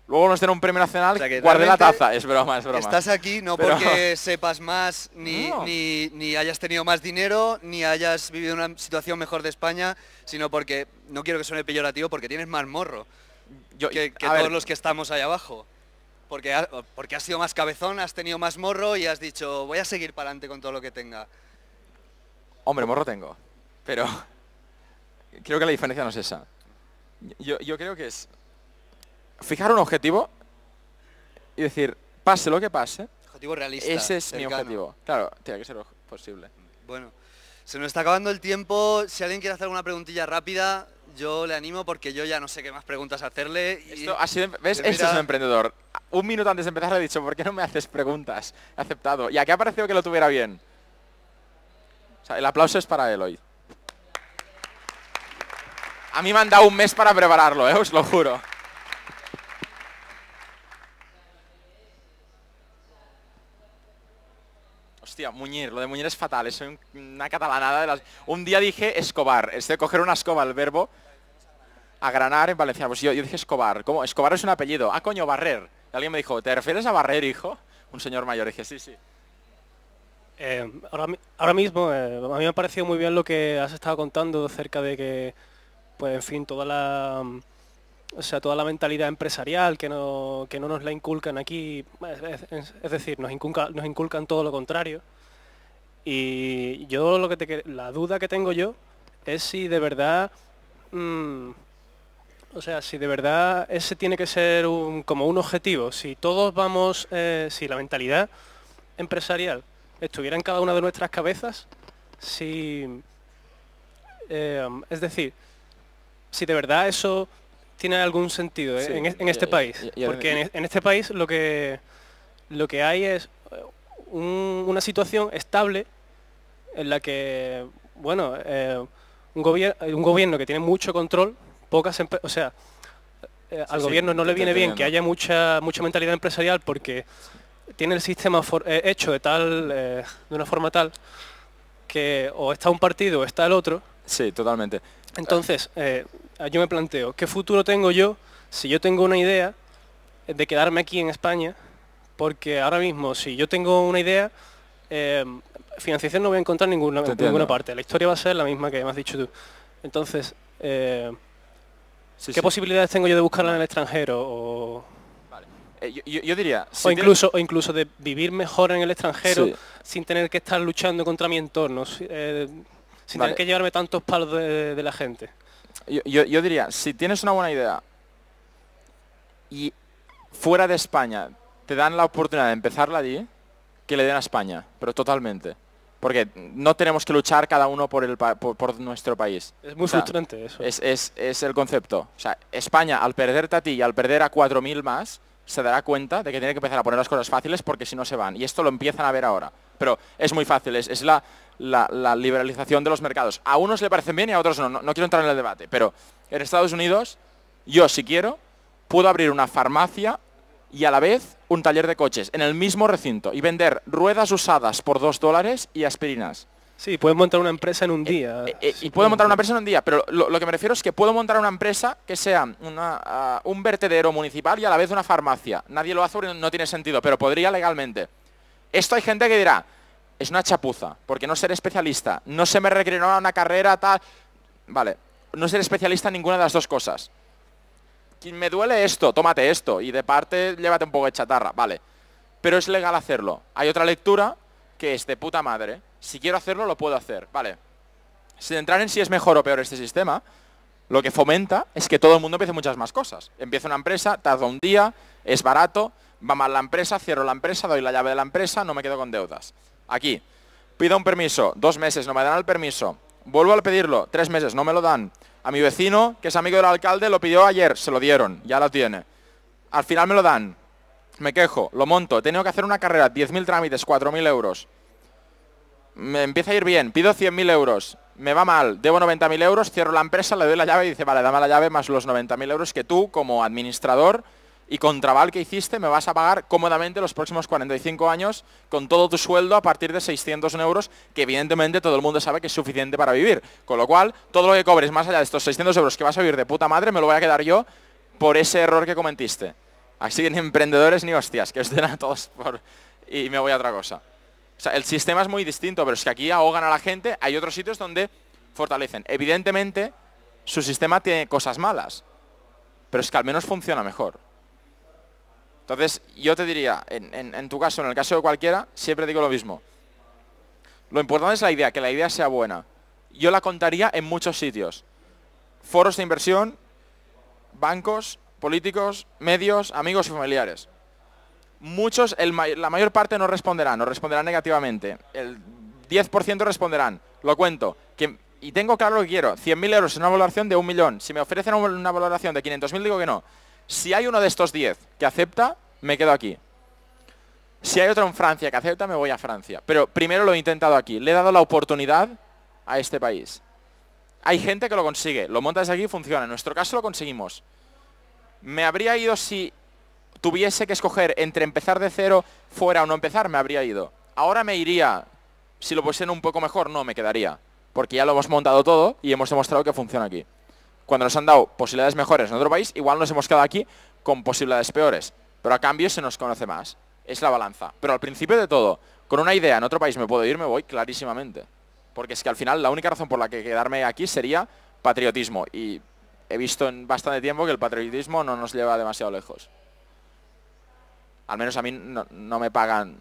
Speaker 2: Luego nos den un premio nacional, la taza. Es broma, es broma. Estás aquí no porque [laughs] sepas
Speaker 1: más, ni, ni, hayas tenido más dinero, ni hayas vivido una situación mejor de España, sino porque, no quiero que suene peyorativo, porque tienes más morro que, todos los que estamos ahí abajo. Porque, porque has sido más cabezón, has tenido más morro y has dicho, voy a seguir para adelante con todo lo que tenga.
Speaker 2: Hombre, morro tengo. Pero [laughs] creo que la diferencia no es esa. yo creo que es fijar un objetivo y decir, pase lo que pase. Objetivo realista. Ese es mi objetivo. Claro, tiene que ser posible.
Speaker 1: Bueno, se nos está acabando el tiempo. Si alguien quiere hacer alguna preguntilla rápida, yo le animo porque yo ya no sé qué más preguntas hacerle. Y ¿Ves? es un
Speaker 2: emprendedor. Un minuto antes de empezar le he dicho, ¿por qué no me haces preguntas? He aceptado. Y qué ha parecido que lo tuviera bien. el aplauso es para él hoy. A mí me han dado un mes para prepararlo, ¿eh? os lo juro. Hostia, Muñir, lo de Muñir es fatal, es una catalanada de las... Un día dije escobar, es de coger una escoba, el verbo agranar en Valencia Pues yo, yo dije escobar, ¿cómo? Escobar es un apellido. Ah, coño, barrer. alguien me dijo, ¿te refieres a barrer, hijo? Un señor mayor, y dije, sí, sí. Eh,
Speaker 3: ahora, mismo, eh, a mí me ha parecido muy bien lo que has estado contando acerca de que, pues en fin, toda la o sea, toda la mentalidad empresarial que no, nos la inculcan aquí, es, decir, nos, nos inculcan todo lo contrario. Y yo lo que te, la duda que tengo yo es si de verdad, mm, o sea, si de verdad ese tiene que ser como un objetivo. Si todos vamos, eh, si la mentalidad empresarial estuviera en cada una de nuestras cabezas, si, eh, es decir, si de verdad eso tiene algún sentido ¿eh? en, este país. porque en, este país lo que, lo que hay es eh, una situación estable en la que, bueno, eh, un, gobierno un gobierno que tiene mucho control, pocas o sea, al gobierno no le viene bien que haya mucha, mucha mentalidad empresarial porque tiene el sistema hecho de tal, de una forma tal, que o está un partido o está el otro.
Speaker 2: Sí, totalmente.
Speaker 3: Entonces, eh, yo me planteo, ¿qué futuro tengo yo si yo tengo una idea de quedarme aquí en España? Porque ahora mismo, si yo tengo una idea, em, financiación no voy a encontrar ninguna, en ninguna parte. La historia va a ser la misma que me has dicho tú. Entonces, eh, ¿qué posibilidades tengo yo de buscarla en el extranjero? O...
Speaker 2: Eh, yo, diría... o, incluso,
Speaker 3: incluso de vivir mejor en el extranjero sin tener que estar luchando contra mi entorno sin que llevarme tantos palos de, la gente.
Speaker 2: Yo, diría, si tienes una buena idea y fuera de España te dan la oportunidad de empezarla allí, que le den a España, pero totalmente. Porque no tenemos que luchar cada uno por, nuestro país. Es muy frustrante eso. Es, el concepto. O sea, España, al perderte a ti y al perder a 4.000 más, se dará cuenta de que tiene que empezar a poner las cosas fáciles porque si no se van. Y esto lo empiezan a ver ahora. Pero es muy fácil, es la, la, liberalización de los mercados. A unos le parecen bien y a otros no, no, quiero entrar en el debate, pero en Estados Unidos yo, si quiero, puedo abrir una farmacia y a la vez un taller de coches en el mismo recinto y vender ruedas usadas por dos dólares y aspirinas. Sí, puedes montar una empresa en un eh, día. Eh, eh, y puedo montar una empresa en un día, pero lo, que me refiero es que puedo montar una empresa que sea ah, un vertedero municipal y a la vez una farmacia. Nadie lo hace porque no tiene sentido, pero podría legalmente. Esto hay gente que dirá, es una chapuza, porque no ser especialista, no se me recreó una carrera tal, vale, no ser especialista en ninguna de las dos cosas. Quien Me duele esto, tómate esto, y de parte llévate un poco de chatarra, vale. Pero es legal hacerlo. Hay otra lectura que es de puta madre. Si quiero hacerlo, lo puedo hacer, vale. Sin entrar en si es mejor o peor este sistema, lo que fomenta es que todo el mundo empiece muchas más cosas. Empieza una empresa, tarda un día, es barato, va mal la empresa, cierro la empresa, doy la llave de la empresa, no me quedo con deudas. Aquí. Pido un permiso. Dos meses, no me dan el permiso. Vuelvo a pedirlo. Tres meses, no me lo dan. A mi vecino, que es amigo del alcalde, lo pidió ayer. Se lo dieron. Ya lo tiene. Al final me lo dan. Me quejo. Lo monto. He tenido que hacer una carrera. 10.000 trámites, 4.000 euros. Me empieza a ir bien. Pido 100.000 euros. Me va mal. Debo 90.000 euros. Cierro la empresa, le doy la llave y dice, vale, dame la llave más los 90.000 euros que tú, como administrador, y con Trabal que hiciste me vas a pagar cómodamente los próximos 45 años con todo tu sueldo a partir de 600 euros, que evidentemente todo el mundo sabe que es suficiente para vivir. Con lo cual, todo lo que cobres más allá de estos 600 euros que vas a vivir de puta madre, me lo voy a quedar yo por ese error que cometiste. Así ni emprendedores ni hostias, que os den a todos por... y me voy a otra cosa. O sea, el sistema es muy distinto, pero es que aquí ahogan a la gente, hay otros sitios donde fortalecen. Evidentemente, su sistema tiene cosas malas, pero es que al menos funciona mejor. Entonces, yo te diría, en, tu caso, en el caso de cualquiera, siempre digo lo mismo. Lo importante es la idea, que la idea sea buena. Yo la contaría en muchos sitios. Foros de inversión, bancos, políticos, medios, amigos y familiares. Muchos, la mayor parte no responderán, no responderán negativamente. El 10% responderán, lo cuento. y tengo claro lo que quiero, 100.000 euros en una valoración de un millón. Si me ofrecen una valoración de 500.000 digo que no. Si hay uno de estos 10 que acepta, me quedo aquí. Si hay otro en Francia que acepta, me voy a Francia. Pero primero lo he intentado aquí. Le he dado la oportunidad a este país. Hay gente que lo consigue. Lo montas aquí y funciona. En nuestro caso lo conseguimos. Me habría ido si tuviese que escoger entre empezar de cero fuera o no empezar, me habría ido. Ahora me iría. Si lo pusieran un poco mejor, no, me quedaría. Porque ya lo hemos montado todo y hemos demostrado que funciona aquí cuando nos han dado posibilidades mejores en otro país, igual nos hemos quedado aquí con posibilidades peores. Pero a cambio se nos conoce más. Es la balanza. Pero al principio de todo, con una idea en otro país me puedo ir, me voy clarísimamente. Porque es que al final la única razón por la que quedarme aquí sería patriotismo. Y he visto en bastante tiempo que el patriotismo no nos lleva demasiado lejos. Al menos a mí no, me pagan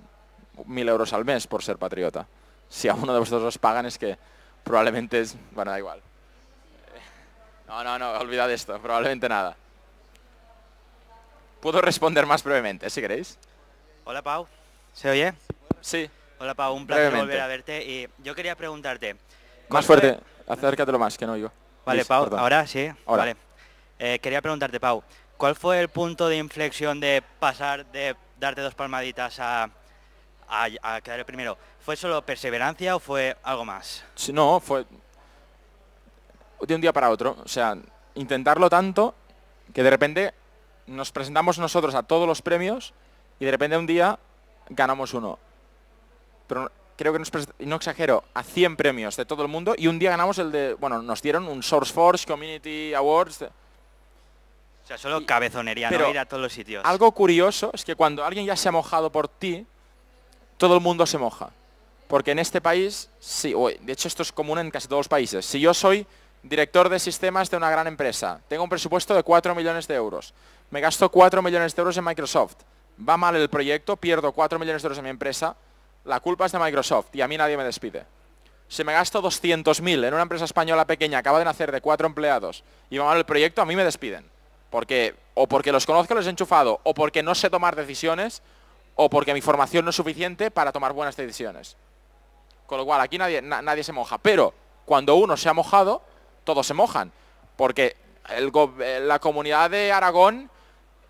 Speaker 2: mil euros al mes por ser patriota. Si a uno de vosotros os pagan es que probablemente es... Bueno, da igual. No, no, no, olvidad esto, probablemente nada. Puedo responder más brevemente, si queréis. Hola, Pau. ¿Se oye?
Speaker 1: Sí. Hola, Pau, un placer volver a verte. Y yo quería preguntarte...
Speaker 2: Más fuerte, Acércate lo más, que no oigo. Vale, Pau, ahora sí. Vale.
Speaker 1: Eh, quería preguntarte, Pau, ¿cuál fue el punto de inflexión de pasar de darte dos palmaditas a, a quedar el primero? ¿Fue solo perseverancia
Speaker 2: o fue algo más? Sí, no, fue de un día para otro. O sea, intentarlo tanto que de repente nos presentamos nosotros a todos los premios y de repente un día ganamos uno. Pero creo que nos no exagero, a 100 premios de todo el mundo y un día ganamos el de, bueno, nos dieron un SourceForge Community Awards. O sea, solo cabezonería, pero no ir a todos los sitios. Algo curioso es que cuando alguien ya se ha mojado por ti, todo el mundo se moja. Porque en este país, sí, de hecho esto es común en casi todos los países. Si yo soy Director de sistemas de una gran empresa. Tengo un presupuesto de 4 millones de euros. Me gasto 4 millones de euros en Microsoft. Va mal el proyecto, pierdo 4 millones de euros en mi empresa. La culpa es de Microsoft y a mí nadie me despide. Si me gasto 200.000 en una empresa española pequeña, acaba de nacer de 4 empleados y va mal el proyecto, a mí me despiden. Porque, o porque los conozco, los he enchufado, o porque no sé tomar decisiones, o porque mi formación no es suficiente para tomar buenas decisiones. Con lo cual, aquí nadie, nadie se moja. Pero cuando uno se ha mojado, todos se mojan. Porque la comunidad de Aragón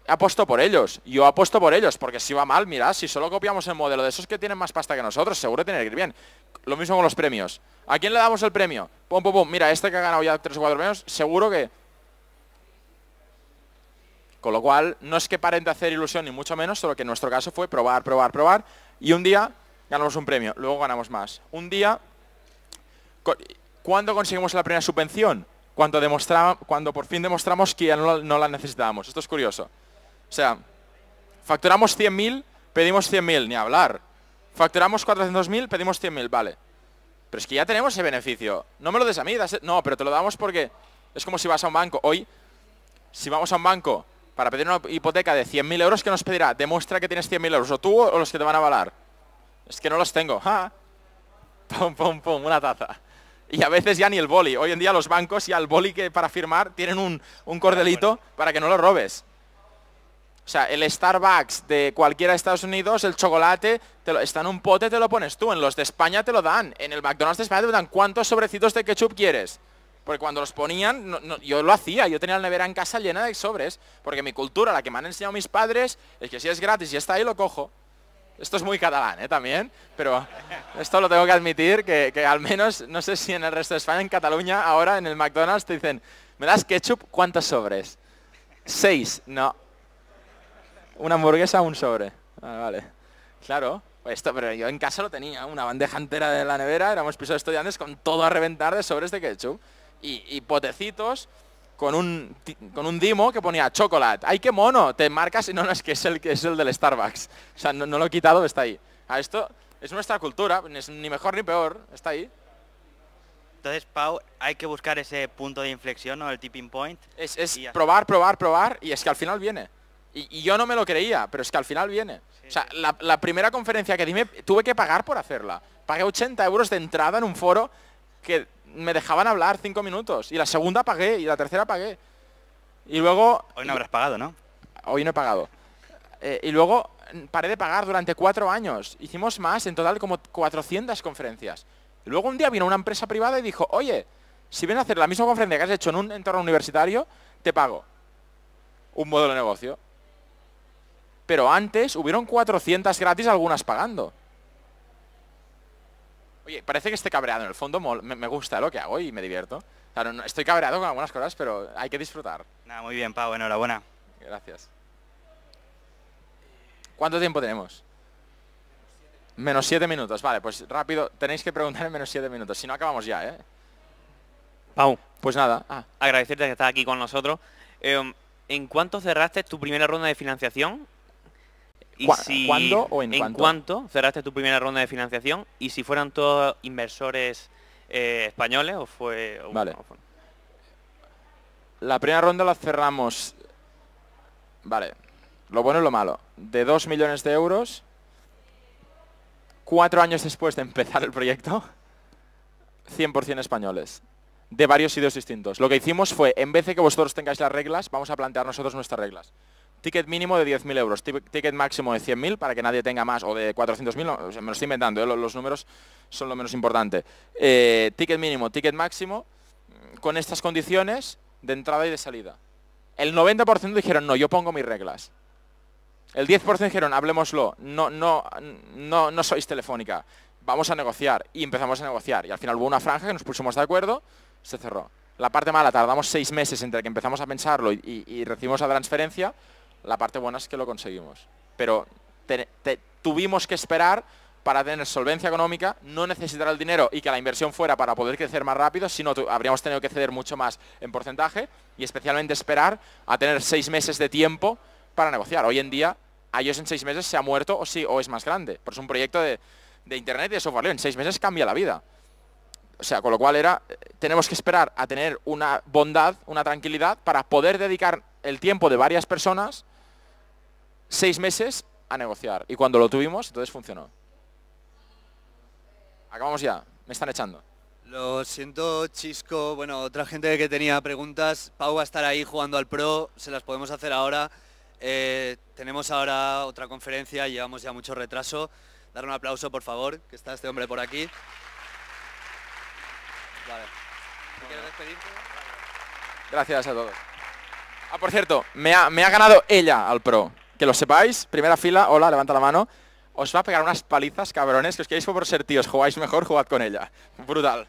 Speaker 2: ha puesto por ellos. Yo apuesto por ellos, porque si va mal, mira, si solo copiamos el modelo de esos que tienen más pasta que nosotros, seguro tiene que ir bien. Lo mismo con los premios. ¿A quién le damos el premio? Pum, pum, pum. Mira, este que ha ganado ya 3 o 4 premios, seguro que... Con lo cual, no es que paren de hacer ilusión, ni mucho menos, solo que en nuestro caso fue probar, probar, probar, y un día ganamos un premio, luego ganamos más. Un día ¿Cuándo conseguimos la primera subvención? Cuando, cuando por fin demostramos que ya no, la necesitábamos. Esto es curioso. O sea, facturamos 100.000, pedimos 100.000, ni hablar. Facturamos 400.000, pedimos 100.000, vale. Pero es que ya tenemos ese beneficio. No me lo des a mí, no, pero te lo damos porque es como si vas a un banco. Hoy, si vamos a un banco para pedir una hipoteca de 100.000 euros, ¿qué nos pedirá? Demuestra que tienes 100.000 euros, o tú o los que te van a avalar. Es que no los tengo. [laughs] ¡Ja! Pum, pum, pum, una taza y a veces ya ni el boli. Hoy en día los bancos ya el boli que para firmar tienen un, cordelito para que no lo robes. O sea, el Starbucks de cualquiera de Estados Unidos, el chocolate, está en un pote, te lo pones tú. En los de España te lo dan. En el McDonald's de España te lo dan. ¿Cuántos sobrecitos de ketchup quieres? Porque cuando los ponían, yo lo hacía. Yo tenía la nevera en casa llena de sobres. Porque mi cultura, la que me han enseñado mis padres, es que si es gratis y está ahí, lo cojo. Esto es muy catalán, ¿eh? También, pero esto lo tengo que admitir, que, al menos, no sé si en el resto de España, en Cataluña, ahora en el McDonald's te dicen, ¿me das ketchup? ¿Cuántos sobres? Seis, no. Una hamburguesa, un sobre. Ah, vale. Claro, esto, pero yo en casa lo tenía, una bandeja entera de la nevera, éramos pisos estudiantes con todo a reventar de sobres de ketchup. Y, y potecitos, con un, con un dimo que ponía chocolate. ¡Ay, qué mono! Te marcas y no, no, es que es el, que es el del Starbucks. O sea, no, lo he quitado, está ahí. A esto es nuestra cultura, ni mejor ni peor, está ahí. Entonces, Pau, hay que buscar ese punto de inflexión, o El tipping point. Es, probar, probar, probar, y es que al final viene. Y, yo no me lo creía, pero es que al final viene. o sea, la, la, primera conferencia que dime, tuve que pagar por hacerla. Pagué 80 euros de entrada en un foro que me dejaban hablar cinco minutos. Y la segunda pagué, y la tercera pagué. Y luego... Hoy no habrás pagado, ¿no? Hoy no he pagado. Eh, y luego paré de pagar durante cuatro años. Hicimos más, en total como 400 conferencias. luego un día vino una empresa privada y dijo, oye, si vienes a hacer la misma conferencia que has hecho en un entorno universitario, te pago. Un modelo de negocio. Pero antes hubieron 400 gratis, algunas pagando. Oye, parece que esté cabreado. En el fondo me, gusta lo que hago y me divierto. Claro, no, estoy cabreado con algunas cosas, pero hay que disfrutar. Nada, muy bien, Pau, enhorabuena. Gracias. ¿Cuánto tiempo tenemos? Menos siete minutos, vale, pues rápido, tenéis que preguntar en menos siete minutos, si no acabamos ya, ¿eh? Pau. Pues nada. Ah. Agradecerte que estás
Speaker 3: aquí con nosotros. Eh, ¿En cuánto cerraste tu primera ronda de financiación
Speaker 2: y ¿Cuándo o en, en cuánto?
Speaker 3: cerraste tu primera ronda de financiación y si fueran todos inversores eh, españoles o fue... vale.
Speaker 2: La primera ronda la cerramos... Vale. Lo bueno y lo malo. De 2 millones de euros, cuatro años después de empezar el proyecto, 100% españoles de varios sitios distintos. Lo que hicimos fue, en vez de que vosotros tengáis las reglas, vamos a plantear nosotros nuestras reglas. Ticket mínimo de 10.000 euros, ticket máximo de 100.000 para que nadie tenga más, o de 400.000, me lo estoy inventando, ¿eh? los, números son lo menos importante. Eh, ticket mínimo, ticket máximo, mm, con estas condiciones de entrada y de salida. El 90% dijeron, no, yo pongo mis reglas. El 10% dijeron, hablemoslo, no, no, no, sois telefónica, vamos a negociar. Y empezamos a negociar. Y al final hubo una franja que nos pusimos de acuerdo, se cerró. La parte mala, tardamos seis meses entre que empezamos a pensarlo y recibimos la transferencia, la parte buena es que lo conseguimos. Pero tuvimos que esperar para tener solvencia económica, no necesitar el dinero y que la inversión fuera para poder crecer más rápido, sino habríamos tenido que ceder mucho más en porcentaje y especialmente esperar a tener seis meses de tiempo para negociar. Hoy en día, a ellos en seis meses se ha muerto o sí, o es más grande. Por es un proyecto de, internet y de software En seis meses cambia la vida. O sea, con lo cual era, eh, tenemos que esperar a tener una bondad, una tranquilidad, para poder dedicar el tiempo de varias personas seis meses a negociar. Y cuando lo tuvimos, entonces funcionó. Acabamos ya. Me están echando.
Speaker 1: Lo siento, Chisco. Bueno, otra gente que tenía preguntas. Pau va a estar ahí jugando al Pro. Se las podemos hacer ahora. Eh, tenemos ahora otra conferencia. Llevamos ya mucho retraso. Dar un aplauso, por favor, que está este hombre por aquí. Vale.
Speaker 2: Gracias a todos. Ah, por cierto, me me ha ganado ella al Pro que lo sepáis, primera fila, hola, levanta la mano, os va a pegar unas palizas, cabrones, que os queréis por ser tíos, jugáis mejor, jugad con ella. Brutal.